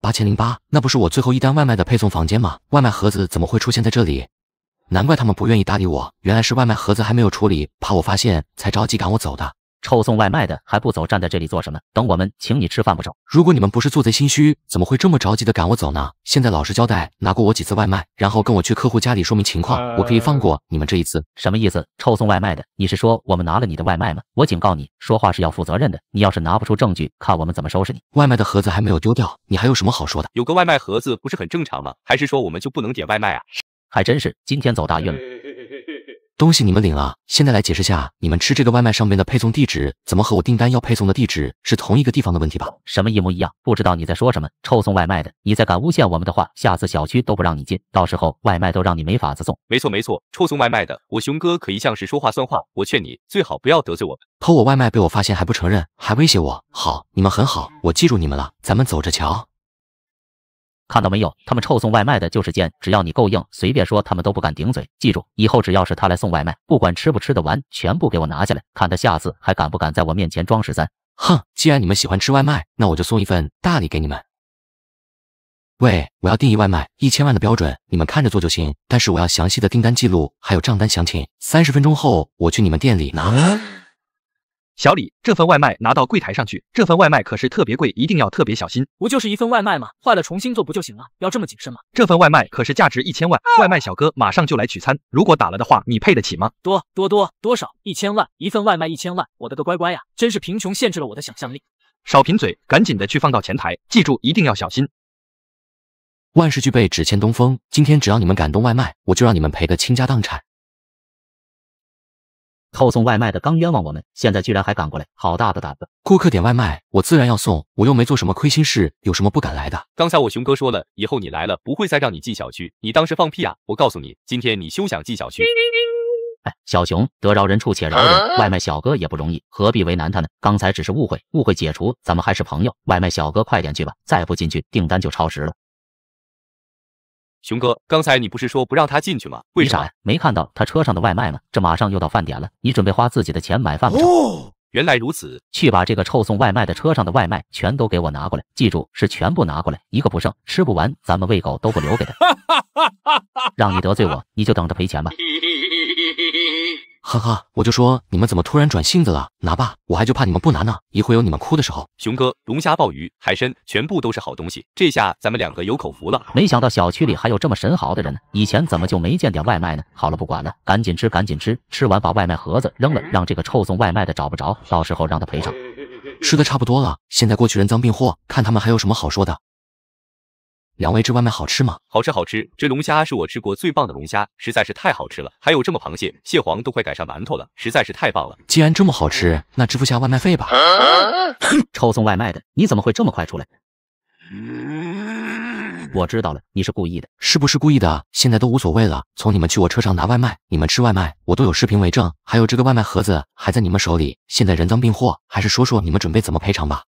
八千零八，那不是我最后一单外卖的配送房间吗？外卖盒子怎么会出现在这里？难怪他们不愿意搭理我，原来是外卖盒子还没有处理，怕我发现才着急赶我走的。臭送外卖的还不走，站在这里做什么？等我们请你吃饭不？成？如果你们不是做贼心虚，怎么会这么着急的赶我走呢？现在老实交代，拿过我几次外卖，然后跟我去客户家里说明情况，我可以放过你们这一次。什么意思？臭送外卖的，你是说我们拿了你的外卖吗？我警告你，说话是要负责任的。你要是拿不出证据，看我们怎么收拾你。外卖的盒子还没有丢掉，你还有什么好说的？有个外卖盒子不是很正常吗？还是说我们就不能点外卖啊？还真是今天走大运了，东西你们领了。现在来解释下，你们吃这个外卖上面的配送地址怎么和我订单要配送的地址是同一个地方的问题吧？什么一模一样？不知道你在说什么，臭送外卖的！你再敢诬陷我们的话，下次小区都不让你进，到时候外卖都让你没法子送。没错没错，臭送外卖的，我熊哥可一向是说话算话。我劝你最好不要得罪我们，偷我外卖被我发现还不承认，还威胁我。好，你们很好，我记住你们了，咱们走着瞧。看到没有，他们臭送外卖的就是贱，只要你够硬，随便说他们都不敢顶嘴。记住，以后只要是他来送外卖，不管吃不吃得完，全部给我拿下来，看他下次还敢不敢在我面前装十三。哼，既然你们喜欢吃外卖，那我就送一份大礼给你们。喂，我要定一外卖，一千万的标准，你们看着做就行，但是我要详细的订单记录，还有账单详情。三十分钟后我去你们店里拿。小李，这份外卖拿到柜台上去。这份外卖可是特别贵，一定要特别小心。不就是一份外卖吗？坏了重新做不就行了？要这么谨慎吗？这份外卖可是价值一千万。外卖小哥马上就来取餐，如果打了的话，你配得起吗？多多多多少？一千万？一份外卖一千万？我的个乖乖呀！真是贫穷限制了我的想象力。少贫嘴，赶紧的去放到前台。记住，一定要小心。万事俱备，只欠东风。今天只要你们敢动外卖，我就让你们赔得倾家荡产。偷送外卖的刚冤枉我们，现在居然还敢过来，好大的胆子！顾客点外卖，我自然要送，我又没做什么亏心事，有什么不敢来的？刚才我熊哥说了，以后你来了不会再让你进小区，你当时放屁啊！我告诉你，今天你休想进小区！哎，小熊，得饶人处且饶人，外卖小哥也不容易，何必为难他呢？刚才只是误会，误会解除，咱们还是朋友。外卖小哥，快点去吧，再不进去订单就超时了。熊哥，刚才你不是说不让他进去吗？为啥呀？没看到他车上的外卖吗？这马上又到饭点了，你准备花自己的钱买饭不成？原来如此，去把这个臭送外卖的车上的外卖全都给我拿过来，记住是全部拿过来，一个不剩，吃不完咱们喂狗都不留给他。让你得罪我，你就等着赔钱吧。哈哈，我就说你们怎么突然转性子了？拿吧，我还就怕你们不拿呢。一会有你们哭的时候。熊哥，龙虾、鲍鱼、海参全部都是好东西，这下咱们两个有口福了。没想到小区里还有这么神豪的人呢，以前怎么就没见点外卖呢？好了，不管了，赶紧吃，赶紧吃，吃完把外卖盒子扔了，让这个臭送外卖的找不着，到时候让他赔偿。吃的差不多了，现在过去人赃并获，看他们还有什么好说的。两位，这外卖好吃吗？好吃，好吃！这龙虾是我吃过最棒的龙虾，实在是太好吃了。还有这么螃蟹，蟹黄都快赶上馒头了，实在是太棒了。既然这么好吃，那支付下外卖费吧。抽送外卖的，你怎么会这么快出来？我知道了，你是故意的，是不是故意的？现在都无所谓了。从你们去我车上拿外卖，你们吃外卖，我都有视频为证。还有这个外卖盒子还在你们手里，现在人赃并获，还是说说你们准备怎么赔偿吧？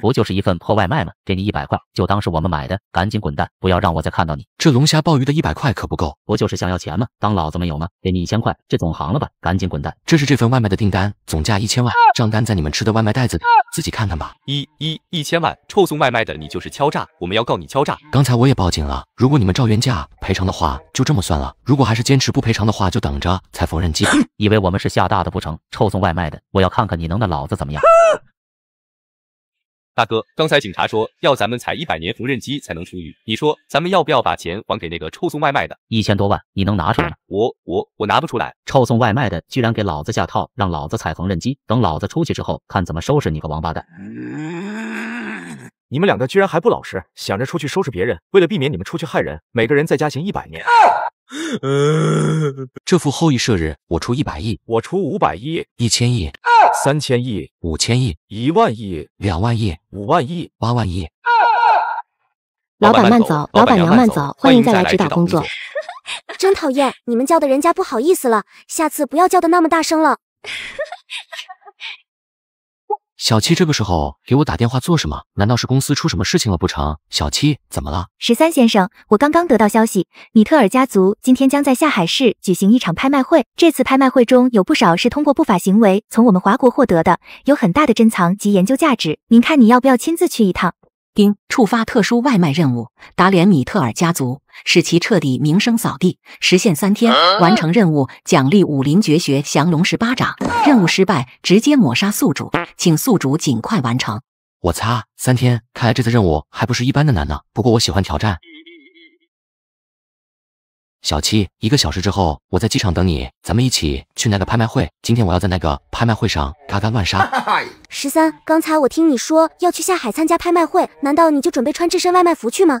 不就是一份破外卖吗？给你一百块，就当是我们买的，赶紧滚蛋，不要让我再看到你。这龙虾鲍鱼的一百块可不够，不就是想要钱吗？当老子没有吗？给你一千块，这总行了吧？赶紧滚蛋！这是这份外卖的订单，总价一千万，账单在你们吃的外卖袋子里，自己看看吧。一一一千万！臭送外卖的，你就是敲诈，我们要告你敲诈。刚才我也报警了，如果你们照原价赔偿的话，就这么算了。如果还是坚持不赔偿的话，就等着踩缝纫机。以为我们是吓大的不成？臭送外卖的，我要看看你能拿老子怎么样！大哥，刚才警察说要咱们踩一百年缝纫机才能出狱，你说咱们要不要把钱还给那个臭送外卖的？一千多万，你能拿出来吗？我我我拿不出来。臭送外卖的居然给老子下套，让老子踩缝纫机，等老子出去之后，看怎么收拾你个王八蛋！你们两个居然还不老实，想着出去收拾别人，为了避免你们出去害人，每个人在家刑一百年。这副后羿射日，我出一百亿，我出五百亿，一千亿。三千亿、五千亿、一万亿、两万亿、五万亿、八万亿。老板慢走，老板娘慢走，欢迎再来指导工作。真讨厌，你们叫的人家不好意思了，下次不要叫的那么大声了。小七这个时候给我打电话做什么？难道是公司出什么事情了不成？小七怎么了？十三先生，我刚刚得到消息，米特尔家族今天将在下海市举行一场拍卖会。这次拍卖会中有不少是通过不法行为从我们华国获得的，有很大的珍藏及研究价值。您看你要不要亲自去一趟？丁触发特殊外卖任务，打脸米特尔家族，使其彻底名声扫地，实现三天完成任务，奖励武林绝学降龙十八掌。任务失败，直接抹杀宿主，请宿主尽快完成。我擦，三天，看来这次任务还不是一般的难呢。不过我喜欢挑战。小七，一个小时之后我在机场等你，咱们一起去那个拍卖会。今天我要在那个拍卖会上嘎嘎乱杀。十三，刚才我听你说要去下海参加拍卖会，难道你就准备穿这身外卖服去吗？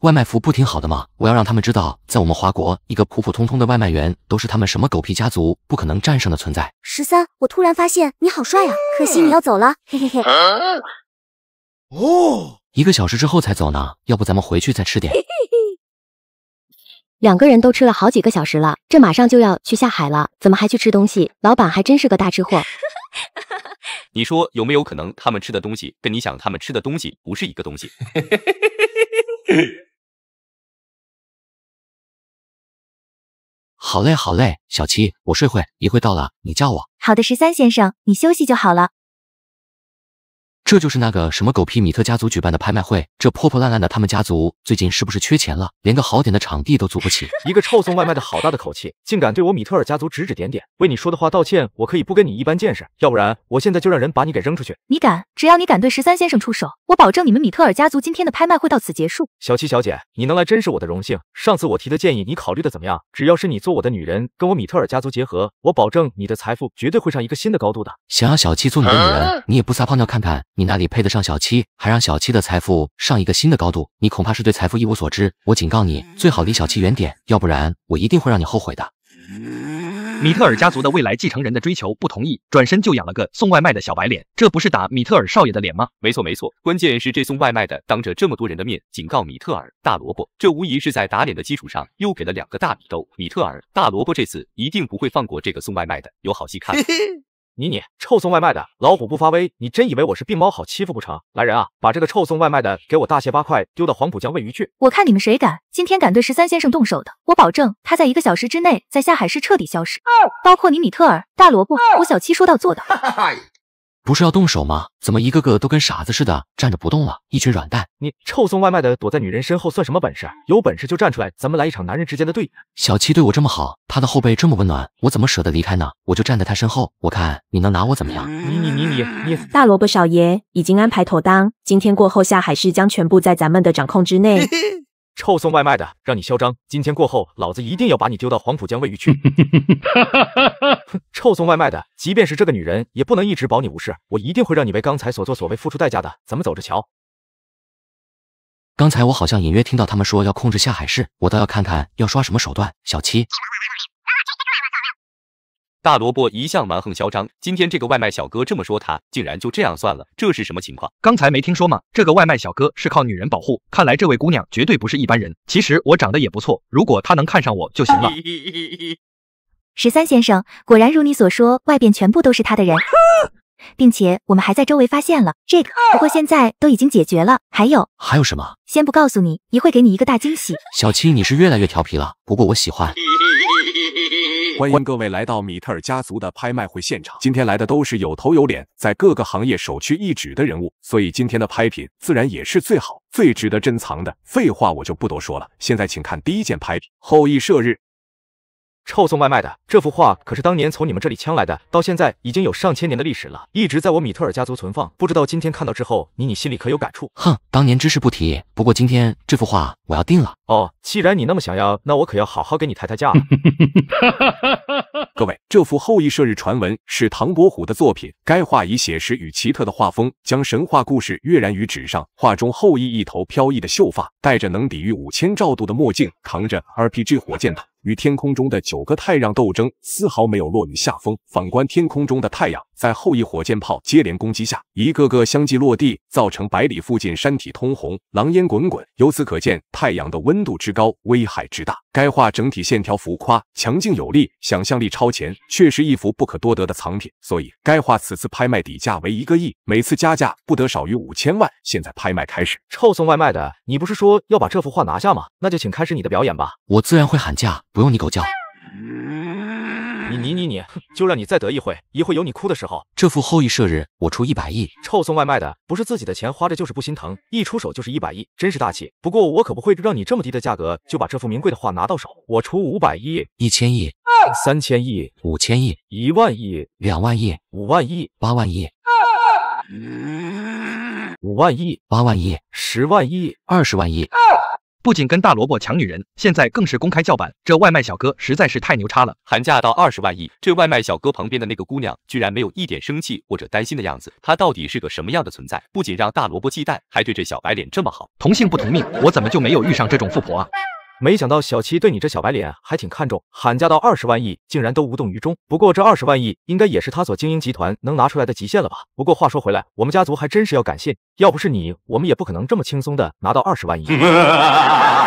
外卖服不挺好的吗？我要让他们知道，在我们华国，一个普普通通的外卖员都是他们什么狗屁家族不可能战胜的存在。十三，我突然发现你好帅啊，可惜你要走了，嘿嘿嘿。哦，一个小时之后才走呢，要不咱们回去再吃点。两个人都吃了好几个小时了，这马上就要去下海了，怎么还去吃东西？老板还真是个大吃货。你说有没有可能他们吃的东西跟你想他们吃的东西不是一个东西？好嘞，好嘞，小七，我睡会，一会到了你叫我。好的，十三先生，你休息就好了。这就是那个什么狗屁米特家族举办的拍卖会，这破破烂烂的，他们家族最近是不是缺钱了，连个好点的场地都租不起？一个臭送外卖的，好大的口气，竟敢对我米特尔家族指指点点，为你说的话道歉，我可以不跟你一般见识，要不然我现在就让人把你给扔出去。你敢？只要你敢对十三先生出手，我保证你们米特尔家族今天的拍卖会到此结束。小七小姐，你能来真是我的荣幸，上次我提的建议你考虑的怎么样？只要是你做我的女人，跟我米特尔家族结合，我保证你的财富绝对会上一个新的高度的。想要小七做你的女人，你也不撒泡尿看看？你哪里配得上小七，还让小七的财富上一个新的高度？你恐怕是对财富一无所知。我警告你，最好离小七远点，要不然我一定会让你后悔的。米特尔家族的未来继承人的追求不同意，转身就养了个送外卖的小白脸，这不是打米特尔少爷的脸吗？没错没错，关键是这送外卖的当着这么多人的面警告米特尔大萝卜，这无疑是在打脸的基础上又给了两个大米兜。米特尔大萝卜这次一定不会放过这个送外卖的，有好戏看。你你，臭送外卖的，老虎不发威，你真以为我是病猫好欺负不成？来人啊，把这个臭送外卖的给我大卸八块，丢到黄浦江喂鱼去！我看你们谁敢，今天敢对十三先生动手的，我保证他在一个小时之内在下海市彻底消失，包括你米特尔、大萝卜、胡小七，说到做到。不是要动手吗？怎么一个个都跟傻子似的站着不动了？一群软蛋！你臭送外卖的躲在女人身后算什么本事？有本事就站出来，咱们来一场男人之间的对决！小七对我这么好，他的后背这么温暖，我怎么舍得离开呢？我就站在他身后，我看你能拿我怎么样？你你你你！大萝卜少爷已经安排妥当，今天过后下海市将全部在咱们的掌控之内。臭送外卖的，让你嚣张！今天过后，老子一定要把你丢到黄浦江喂鱼去！臭送外卖的，即便是这个女人，也不能一直保你无事，我一定会让你为刚才所作所为付出代价的。咱们走着瞧。刚才我好像隐约听到他们说要控制下海市，我倒要看看要耍什么手段。小七。大萝卜一向蛮横嚣张，今天这个外卖小哥这么说他，竟然就这样算了，这是什么情况？刚才没听说吗？这个外卖小哥是靠女人保护，看来这位姑娘绝对不是一般人。其实我长得也不错，如果他能看上我就行了。十三先生，果然如你所说，外边全部都是他的人，并且我们还在周围发现了这个，不过现在都已经解决了。还有，还有什么？先不告诉你，一会给你一个大惊喜。小七，你是越来越调皮了，不过我喜欢。欢迎各位来到米特尔家族的拍卖会现场。今天来的都是有头有脸，在各个行业首屈一指的人物，所以今天的拍品自然也是最好、最值得珍藏的。废话我就不多说了，现在请看第一件拍品《后羿射日》。臭送外卖的，这幅画可是当年从你们这里抢来的，到现在已经有上千年的历史了，一直在我米特尔家族存放。不知道今天看到之后，你你心里可有感触？哼，当年之事不提，不过今天这幅画我要定了。哦，既然你那么想要，那我可要好好给你抬抬价了。各位，这幅后羿射日传闻是唐伯虎的作品。该画以写实与奇特的画风，将神话故事跃然于纸上。画中后羿一头飘逸的秀发，戴着能抵御五千兆度的墨镜，扛着 RPG 火箭筒。与天空中的九个太阳斗争，丝毫没有落于下风。反观天空中的太阳。在后羿火箭炮接连攻击下，一个个相继落地，造成百里附近山体通红，狼烟滚滚。由此可见，太阳的温度之高，危害之大。该画整体线条浮夸，强劲有力，想象力超前，确实一幅不可多得的藏品。所以，该画此次拍卖底价为一个亿，每次加价不得少于五千万。现在拍卖开始。臭送外卖的，你不是说要把这幅画拿下吗？那就请开始你的表演吧。我自然会喊价，不用你狗叫。你你你你，就让你再得意会，一会有你哭的时候。这幅后羿射日，我出一百亿。臭送外卖的，不是自己的钱花着就是不心疼，一出手就是一百亿，真是大气。不过我可不会让你这么低的价格就把这幅名贵的画拿到手，我出五百亿、一千亿、三千亿、五千亿、一万亿、两万亿、五万亿、八万亿、五万亿、八万亿、十万亿、二十万亿。不仅跟大萝卜抢女人，现在更是公开叫板，这外卖小哥实在是太牛叉了。寒假到二十万亿，这外卖小哥旁边的那个姑娘居然没有一点生气或者担心的样子，她到底是个什么样的存在？不仅让大萝卜忌惮，还对这小白脸这么好，同性不同命，我怎么就没有遇上这种富婆啊？没想到小七对你这小白脸还挺看重，喊价到二十万亿竟然都无动于衷。不过这二十万亿应该也是他所经营集团能拿出来的极限了吧？不过话说回来，我们家族还真是要感谢你，要不是你，我们也不可能这么轻松的拿到二十万亿。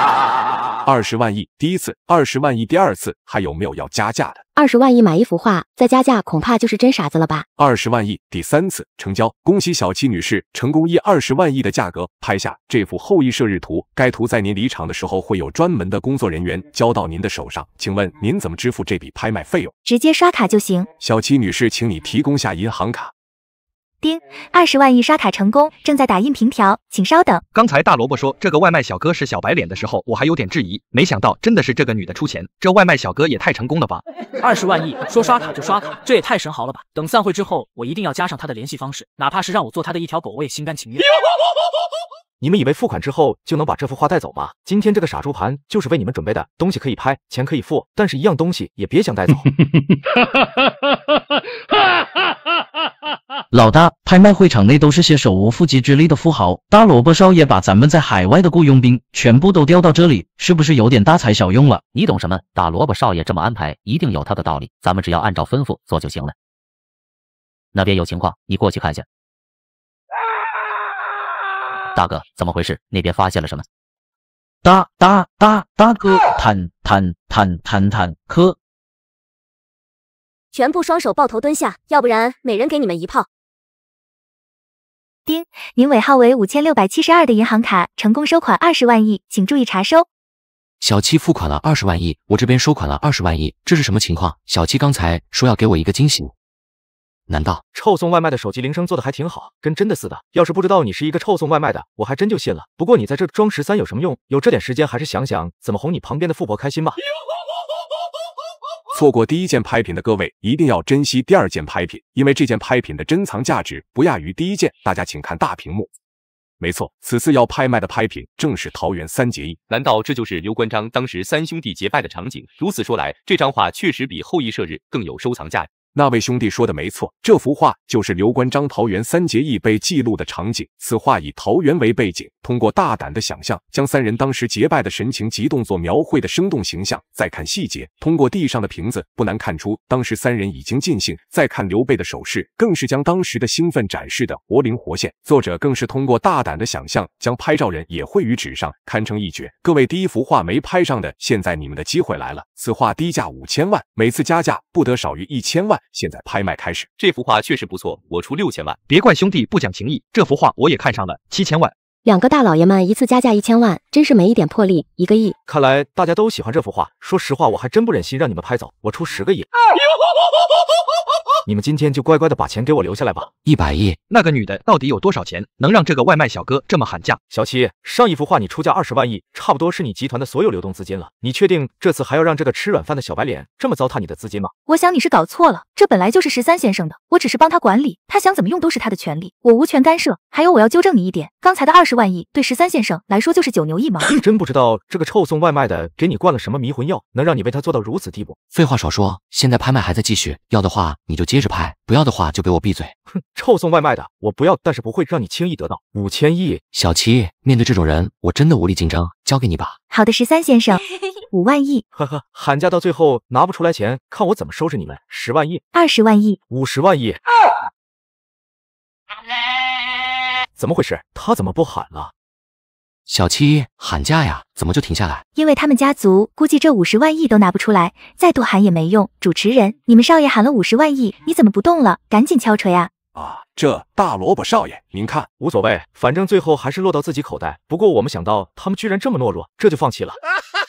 二十万亿，第一次；二十万亿，第二次，还有没有要加价的？二十万亿买一幅画，再加价恐怕就是真傻子了吧？二十万亿，第三次成交，恭喜小七女士成功以二十万亿的价格拍下这幅《后羿射日图》。该图在您离场的时候会有专门的工作人员交到您的手上。请问您怎么支付这笔拍卖费用？直接刷卡就行。小七女士，请你提供下银行卡。丁，二十万亿刷卡成功，正在打印凭条，请稍等。刚才大萝卜说这个外卖小哥是小白脸的时候，我还有点质疑，没想到真的是这个女的出钱，这外卖小哥也太成功了吧！二十万亿说刷卡就刷卡，这也太神豪了吧！等散会之后，我一定要加上他的联系方式，哪怕是让我做他的一条狗，我也心甘情愿。你们以为付款之后就能把这幅画带走吗？今天这个傻猪盘就是为你们准备的，东西可以拍，钱可以付，但是一样东西也别想带走。老大，拍卖会场内都是些手无缚鸡之力的富豪，大萝卜少爷把咱们在海外的雇佣兵全部都调到这里，是不是有点大材小用了？你懂什么？大萝卜少爷这么安排一定有他的道理，咱们只要按照吩咐做就行了。那边有情况，你过去看一下。大哥，怎么回事？那边发现了什么？哒哒哒！大哥，坦坦坦坦坦可全部双手抱头蹲下，要不然每人给你们一炮。丁，您尾号为五千六百七十二的银行卡成功收款二十万亿，请注意查收。小七付款了二十万亿，我这边收款了二十万亿，这是什么情况？小七刚才说要给我一个惊喜。难道臭送外卖的手机铃声做的还挺好，跟真的似的？要是不知道你是一个臭送外卖的，我还真就信了。不过你在这装十三有什么用？有这点时间还是想想怎么哄你旁边的富婆开心吧。错过第一件拍品的各位一定要珍惜第二件拍品，因为这件拍品的珍藏价值不亚于第一件。大家请看大屏幕，没错，此次要拍卖的拍品正是桃园三结义。难道这就是刘关张当时三兄弟结拜的场景？如此说来，这张画确实比后羿射日更有收藏价值。那位兄弟说的没错，这幅画就是刘关张桃园三结义被记录的场景。此画以桃园为背景，通过大胆的想象，将三人当时结拜的神情及动作描绘的生动形象。再看细节，通过地上的瓶子，不难看出当时三人已经尽兴。再看刘备的手势，更是将当时的兴奋展示的活灵活现。作者更是通过大胆的想象，将拍照人也绘于纸上，堪称一绝。各位第一幅画没拍上的，现在你们的机会来了。此画低价五千万，每次加价不得少于一千万。现在拍卖开始，这幅画确实不错，我出六千万。别怪兄弟不讲情义，这幅画我也看上了，七千万。两个大老爷们一次加价一千万，真是没一点魄力。一个亿，看来大家都喜欢这幅画。说实话，我还真不忍心让你们拍走，我出十个亿。你们今天就乖乖的把钱给我留下来吧。一百亿，那个女的到底有多少钱，能让这个外卖小哥这么喊价？小七，上一幅画你出价二十万亿，差不多是你集团的所有流动资金了。你确定这次还要让这个吃软饭的小白脸这么糟蹋你的资金吗？我想你是搞错了，这本来就是十三先生的，我只是帮他管理，他想怎么用都是他的权利，我无权干涉。还有，我要纠正你一点，刚才的二十。万亿对十三先生来说就是九牛一毛，真不知道这个臭送外卖的给你灌了什么迷魂药，能让你为他做到如此地步。废话少说，现在拍卖还在继续，要的话你就接着拍，不要的话就给我闭嘴。哼，臭送外卖的，我不要，但是不会让你轻易得到。五千亿，小七，面对这种人，我真的无力竞争，交给你吧。好的，十三先生，五万亿。呵呵，喊价到最后拿不出来钱，看我怎么收拾你们。十万亿，二十万亿，五十万亿。怎么回事？他怎么不喊了？小七喊价呀，怎么就停下来？因为他们家族估计这五十万亿都拿不出来，再度喊也没用。主持人，你们少爷喊了五十万亿，你怎么不动了？赶紧敲锤啊！啊，这大萝卜少爷，您看无所谓，反正最后还是落到自己口袋。不过我们想到他们居然这么懦弱，这就放弃了。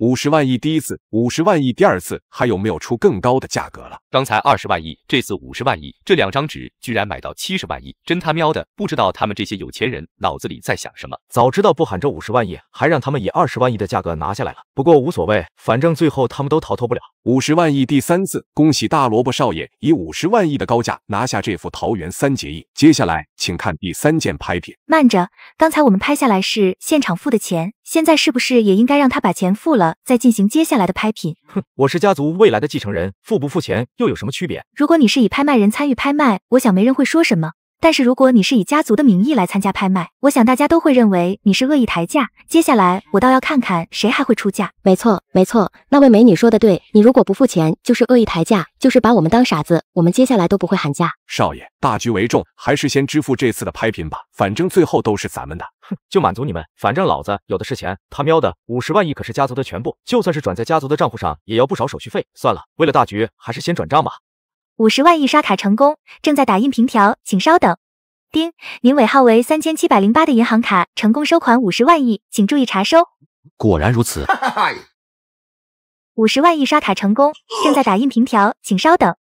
五十万亿，第一次；五十万亿，第二次，还有没有出更高的价格了？刚才二十万亿，这次五十万亿，这两张纸居然买到七十万亿，真他喵的不知道他们这些有钱人脑子里在想什么。早知道不喊这五十万亿，还让他们以二十万亿的价格拿下来了。不过无所谓，反正最后他们都逃脱不了。五十万亿，第三次，恭喜大萝卜少爷以五十万亿的高价拿下这幅桃园三结义。接下来，请看第三件拍品。慢着，刚才我们拍下来是现场付的钱。现在是不是也应该让他把钱付了，再进行接下来的拍品？哼，我是家族未来的继承人，付不付钱又有什么区别？如果你是以拍卖人参与拍卖，我想没人会说什么。但是如果你是以家族的名义来参加拍卖，我想大家都会认为你是恶意抬价。接下来我倒要看看谁还会出价。没错，没错，那位美女说的对，你如果不付钱，就是恶意抬价，就是把我们当傻子，我们接下来都不会喊价。少爷，大局为重，还是先支付这次的拍品吧，反正最后都是咱们的。就满足你们，反正老子有的是钱。他喵的，五十万亿可是家族的全部，就算是转在家族的账户上，也要不少手续费。算了，为了大局，还是先转账吧。五十万亿刷卡成功，正在打印凭条，请稍等。丁，您尾号为三千七百零八的银行卡成功收款五十万亿，请注意查收。果然如此。五十万亿刷卡成功，正在打印凭条，请稍等。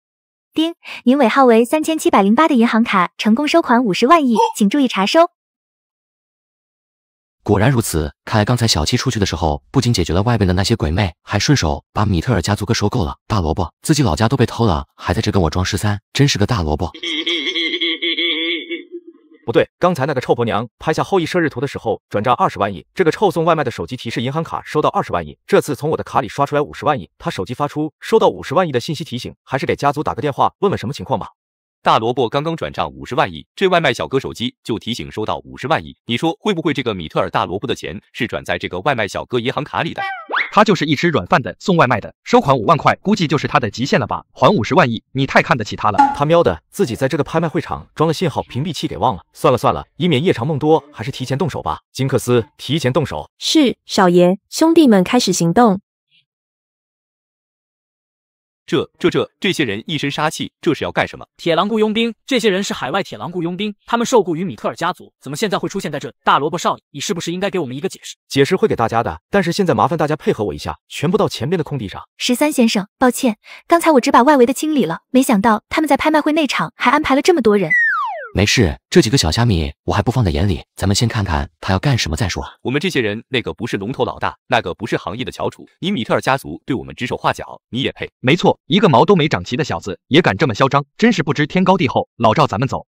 丁，您尾号为三千七百零八的银行卡成功收款五十万亿，请注意查收。果然如此，看来刚才小七出去的时候，不仅解决了外边的那些鬼魅，还顺手把米特尔家族给收购了。大萝卜，自己老家都被偷了，还在这跟我装十三，真是个大萝卜。不对，刚才那个臭婆娘拍下后羿射日图的时候，转账二十万亿。这个臭送外卖的手机提示银行卡收到二十万亿，这次从我的卡里刷出来五十万亿，他手机发出收到五十万亿的信息提醒，还是给家族打个电话问问什么情况吧。大萝卜刚刚转账五十万亿，这外卖小哥手机就提醒收到五十万亿，你说会不会这个米特尔大萝卜的钱是转在这个外卖小哥银行卡里的？他就是一吃软饭的送外卖的，收款五万块估计就是他的极限了吧？还五十万亿，你太看得起他了！他喵的，自己在这个拍卖会场装了信号屏蔽器给忘了。算了算了，以免夜长梦多，还是提前动手吧。金克斯，提前动手。是，少爷，兄弟们开始行动。这这这！这些人一身杀气，这是要干什么？铁狼雇佣兵，这些人是海外铁狼雇佣兵，他们受雇于米特尔家族，怎么现在会出现在这大萝卜少爷，你是不是应该给我们一个解释？解释会给大家的，但是现在麻烦大家配合我一下，全部到前边的空地上。十三先生，抱歉，刚才我只把外围的清理了，没想到他们在拍卖会内场还安排了这么多人。没事，这几个小虾米我还不放在眼里。咱们先看看他要干什么再说。我们这些人，那个不是龙头老大，那个不是行业的翘楚，你米特尔家族对我们指手画脚，你也配？没错，一个毛都没长齐的小子也敢这么嚣张，真是不知天高地厚。老赵，咱们走。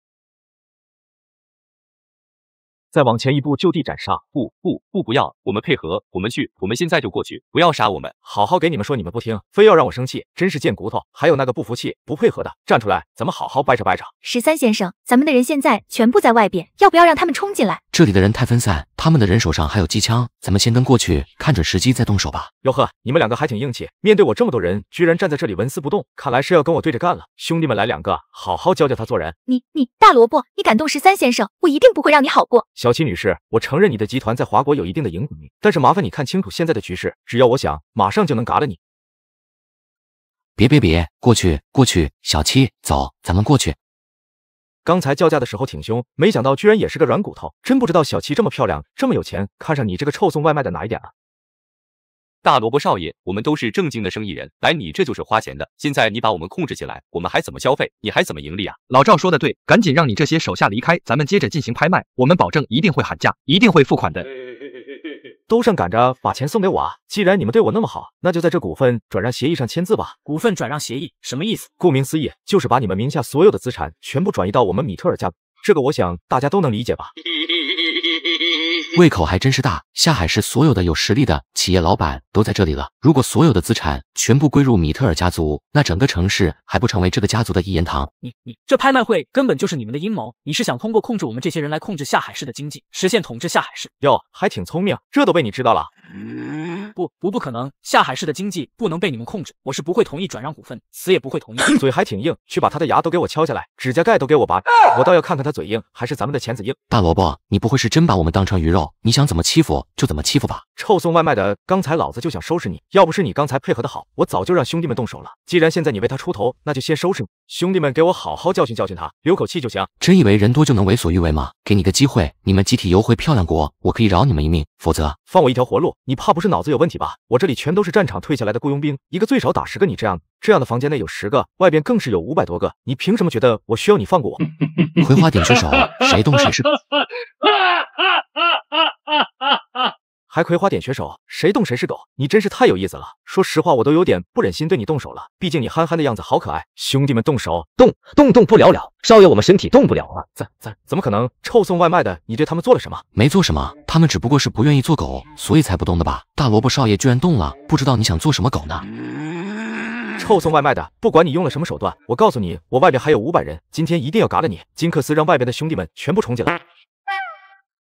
再往前一步，就地斩杀！不不不，不要！我们配合，我们去，我们现在就过去，不要杀我们！好好给你们说，你们不听，非要让我生气，真是贱骨头！还有那个不服气、不配合的，站出来，咱们好好掰扯掰扯！十三先生，咱们的人现在全部在外边，要不要让他们冲进来？这里的人太分散，他们的人手上还有机枪，咱们先跟过去，看准时机再动手吧。哟呵，你们两个还挺硬气，面对我这么多人，居然站在这里纹丝不动，看来是要跟我对着干了。兄弟们，来两个，好好教教他做人。你你，大萝卜，你敢动十三先生，我一定不会让你好过！小七女士，我承认你的集团在华国有一定的影响力，但是麻烦你看清楚现在的局势，只要我想，马上就能嘎了你。别别别，过去过去，小七，走，咱们过去。刚才叫价的时候挺凶，没想到居然也是个软骨头，真不知道小七这么漂亮，这么有钱，看上你这个臭送外卖的哪一点了？大萝卜少爷，我们都是正经的生意人，来，你这就是花钱的。现在你把我们控制起来，我们还怎么消费？你还怎么盈利啊？老赵说的对，赶紧让你这些手下离开，咱们接着进行拍卖。我们保证一定会喊价，一定会付款的。都上赶着把钱送给我啊！既然你们对我那么好，那就在这股份转让协议上签字吧。股份转让协议什么意思？顾名思义，就是把你们名下所有的资产全部转移到我们米特尔家。这个我想大家都能理解吧？胃口还真是大，下海市所有的有实力的企业老板都在这里了。如果所有的资产全部归入米特尔家族，那整个城市还不成为这个家族的一言堂？你你这拍卖会根本就是你们的阴谋，你是想通过控制我们这些人来控制下海市的经济，实现统治下海市？哟，还挺聪明，这都被你知道了。不不不可能，下海市的经济不能被你们控制，我是不会同意转让股份死也不会同意。嘴还挺硬，去把他的牙都给我敲下来，指甲盖都给我拔，我倒要看看他嘴硬还是咱们的钳子硬。大萝卜，你不会是真把我们当成鱼肉？你想怎么欺负就怎么欺负吧。臭送外卖的，刚才老子就想收拾你，要不是你刚才配合的好，我早就让兄弟们动手了。既然现在你为他出头，那就先收拾你。兄弟们，给我好好教训教训他，留口气就行。真以为人多就能为所欲为吗？给你个机会，你们集体游回漂亮国，我可以饶你们一命，否则放我一条活路。你怕不是脑子有问题吧？我这里全都是战场退下来的雇佣兵，一个最少打十个。你这样这样的房间内有十个，外边更是有五百多个。你凭什么觉得我需要你放过我？葵花点穴手，谁动谁是。还葵花点穴手，谁动谁是狗，你真是太有意思了。说实话，我都有点不忍心对你动手了，毕竟你憨憨的样子好可爱。兄弟们，动手，动动动不了了。少爷，我们身体动不了了，怎怎怎么可能？臭送外卖的，你对他们做了什么？没做什么，他们只不过是不愿意做狗，所以才不动的吧。大萝卜少爷居然动了，不知道你想做什么狗呢？臭送外卖的，不管你用了什么手段，我告诉你，我外边还有五百人，今天一定要嘎了你。金克斯让外边的兄弟们全部冲进来。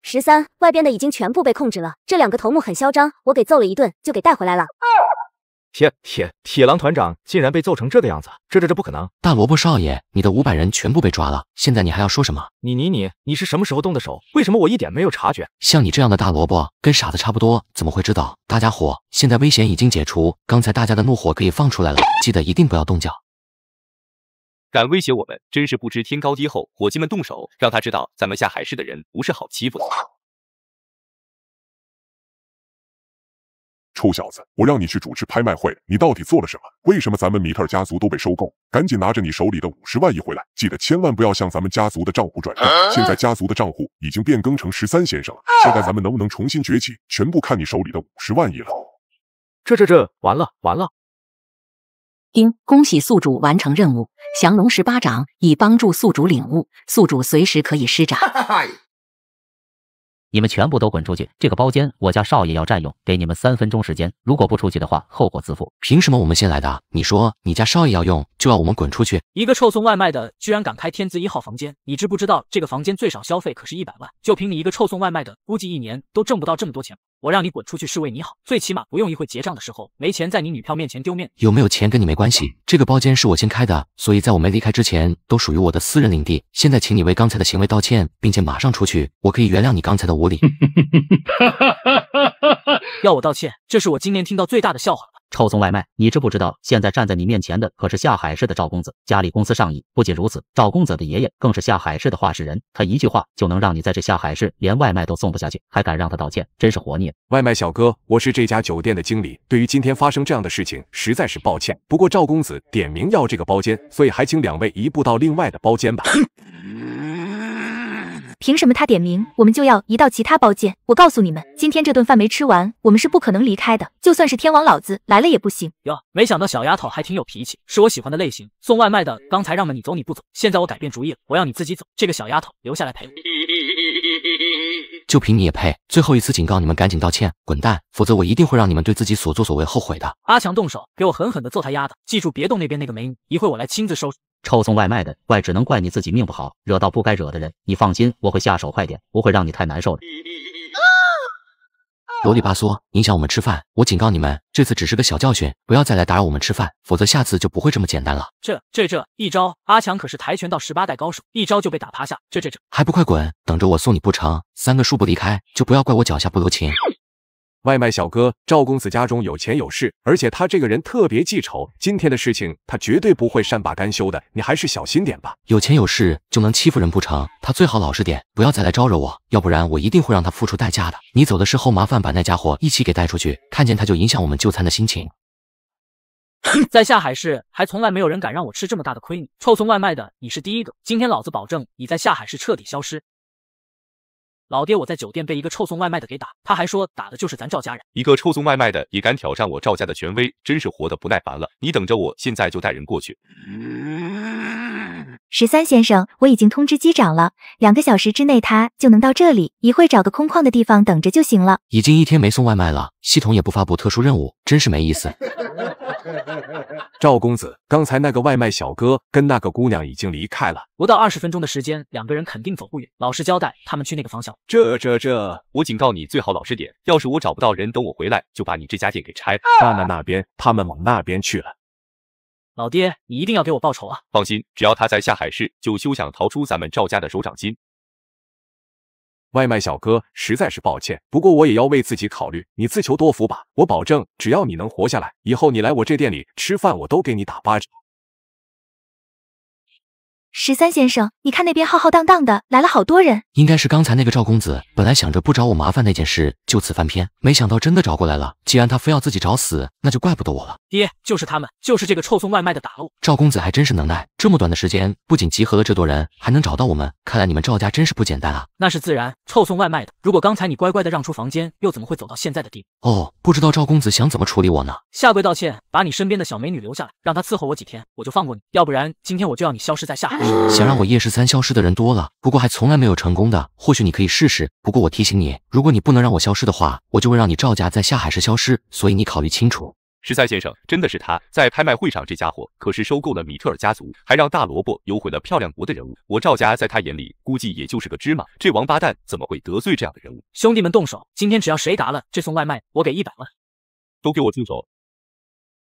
十三，外边的已经全部被控制了。这两个头目很嚣张，我给揍了一顿，就给带回来了。铁铁铁狼团长竟然被揍成这个样子，这这这不可能！大萝卜少爷，你的五百人全部被抓了，现在你还要说什么？你你你你是什么时候动的手？为什么我一点没有察觉？像你这样的大萝卜，跟傻子差不多，怎么会知道？大家伙，现在危险已经解除，刚才大家的怒火可以放出来了，记得一定不要动脚。敢威胁我们，真是不知天高地厚！伙计们动手，让他知道咱们下海市的人不是好欺负的。臭小子，我让你去主持拍卖会，你到底做了什么？为什么咱们米特尔家族都被收购？赶紧拿着你手里的五十万亿回来，记得千万不要向咱们家族的账户转账。现在家族的账户已经变更成十三先生了，现在咱们能不能重新崛起，全部看你手里的五十万亿了。这这这，完了完了！丁，恭喜宿主完成任务，降龙十八掌已帮助宿主领悟，宿主随时可以施展。你们全部都滚出去，这个包间我家少爷要占用，给你们三分钟时间，如果不出去的话，后果自负。凭什么我们先来的？你说你家少爷要用？就要我们滚出去！一个臭送外卖的，居然敢开天字一号房间，你知不知道这个房间最少消费可是一百万？就凭你一个臭送外卖的，估计一年都挣不到这么多钱。我让你滚出去是为你好，最起码不用一会结账的时候没钱，在你女票面前丢面子。有没有钱跟你没关系，这个包间是我先开的，所以在我没离开之前都属于我的私人领地。现在请你为刚才的行为道歉，并且马上出去，我可以原谅你刚才的无礼。要我道歉？这是我今年听到最大的笑话了。臭送外卖！你知不知道，现在站在你面前的可是下海市的赵公子，家里公司上亿。不仅如此，赵公子的爷爷更是下海市的话事人，他一句话就能让你在这下海市连外卖都送不下去，还敢让他道歉，真是活腻了！外卖小哥，我是这家酒店的经理，对于今天发生这样的事情，实在是抱歉。不过赵公子点名要这个包间，所以还请两位移步到另外的包间吧。凭什么他点名，我们就要移到其他包间？我告诉你们，今天这顿饭没吃完，我们是不可能离开的。就算是天王老子来了也不行。哟，没想到小丫头还挺有脾气，是我喜欢的类型。送外卖的刚才让了你走你不走，现在我改变主意了，我要你自己走。这个小丫头留下来陪我。就凭你也配？最后一次警告你们，赶紧道歉，滚蛋，否则我一定会让你们对自己所作所为后悔的。阿强动手，给我狠狠的揍他丫的！记住别动那边那个美女，一会我来亲自收拾。臭送外卖的，怪只能怪你自己命不好，惹到不该惹的人。你放心，我会下手快点，不会让你太难受的。啰里吧嗦，影响我们吃饭，我警告你们，这次只是个小教训，不要再来打扰我们吃饭，否则下次就不会这么简单了。这这这一招，阿强可是跆拳道十八代高手，一招就被打趴下。这这这还不快滚，等着我送你不成？三个数不离开，就不要怪我脚下不留情。外卖小哥，赵公子家中有钱有势，而且他这个人特别记仇，今天的事情他绝对不会善罢甘休的，你还是小心点吧。有钱有势就能欺负人不成？他最好老实点，不要再来招惹我，要不然我一定会让他付出代价的。你走的时候麻烦把那家伙一起给带出去，看见他就影响我们就餐的心情。在下海市还从来没有人敢让我吃这么大的亏，你臭送外卖的你是第一个。今天老子保证你在下海市彻底消失。老爹，我在酒店被一个臭送外卖的给打，他还说打的就是咱赵家人，一个臭送外卖的也敢挑战我赵家的权威，真是活得不耐烦了。你等着，我现在就带人过去。十三先生，我已经通知机长了，两个小时之内他就能到这里，一会找个空旷的地方等着就行了。已经一天没送外卖了，系统也不发布特殊任务，真是没意思。赵公子，刚才那个外卖小哥跟那个姑娘已经离开了，不到二十分钟的时间，两个人肯定走不远。老实交代，他们去那个方向。这这这，我警告你，最好老实点，要是我找不到人，等我回来就把你这家店给拆。娜娜那边，他们往那边去了。老爹，你一定要给我报仇啊！放心，只要他在下海市，就休想逃出咱们赵家的手掌心。外卖小哥，实在是抱歉，不过我也要为自己考虑，你自求多福吧。我保证，只要你能活下来，以后你来我这店里吃饭，我都给你打八折。十三先生，你看那边浩浩荡荡的来了好多人，应该是刚才那个赵公子。本来想着不找我麻烦那件事就此翻篇，没想到真的找过来了。既然他非要自己找死，那就怪不得我了。爹，就是他们，就是这个臭送外卖的打了我。赵公子还真是能耐，这么短的时间不仅集合了这多人，还能找到我们。看来你们赵家真是不简单啊。那是自然，臭送外卖的，如果刚才你乖乖的让出房间，又怎么会走到现在的地步？哦，不知道赵公子想怎么处理我呢？下跪道歉，把你身边的小美女留下来，让她伺候我几天，我就放过你。要不然今天我就要你消失在下。想让我叶十三消失的人多了，不过还从来没有成功的。或许你可以试试，不过我提醒你，如果你不能让我消失的话，我就会让你赵家在下海时消失。所以你考虑清楚。十三先生真的是他，在拍卖会上，这家伙可是收购了米特尔家族，还让大萝卜游回了漂亮国的人物。我赵家在他眼里估计也就是个芝麻。这王八蛋怎么会得罪这样的人物？兄弟们动手，今天只要谁嘎了这送外卖，我给一百万，都给我住手！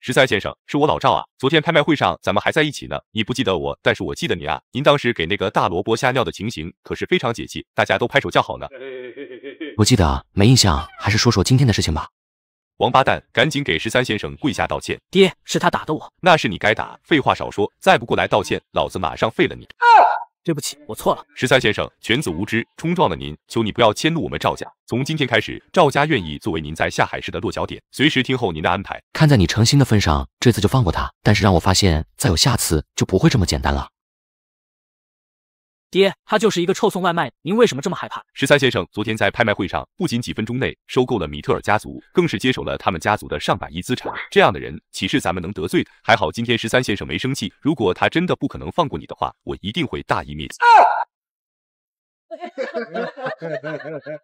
十三先生，是我老赵啊！昨天拍卖会上咱们还在一起呢。你不记得我，但是我记得你啊。您当时给那个大萝卜吓尿的情形可是非常解气，大家都拍手叫好呢。我记得啊，没印象，还是说说今天的事情吧。王八蛋，赶紧给十三先生跪下道歉！爹，是他打的我，那是你该打。废话少说，再不过来道歉，老子马上废了你！对不起，我错了。十三先生，犬子无知，冲撞了您，求你不要迁怒我们赵家。从今天开始，赵家愿意作为您在下海市的落脚点，随时听候您的安排。看在你诚心的份上，这次就放过他。但是让我发现，再有下次就不会这么简单了。爹，他就是一个臭送外卖您为什么这么害怕？十三先生昨天在拍卖会上，不仅几分钟内收购了米特尔家族，更是接手了他们家族的上百亿资产。这样的人，岂是咱们能得罪的？还好今天十三先生没生气，如果他真的不可能放过你的话，我一定会大义灭。啊！哈哈哈哈哈哈！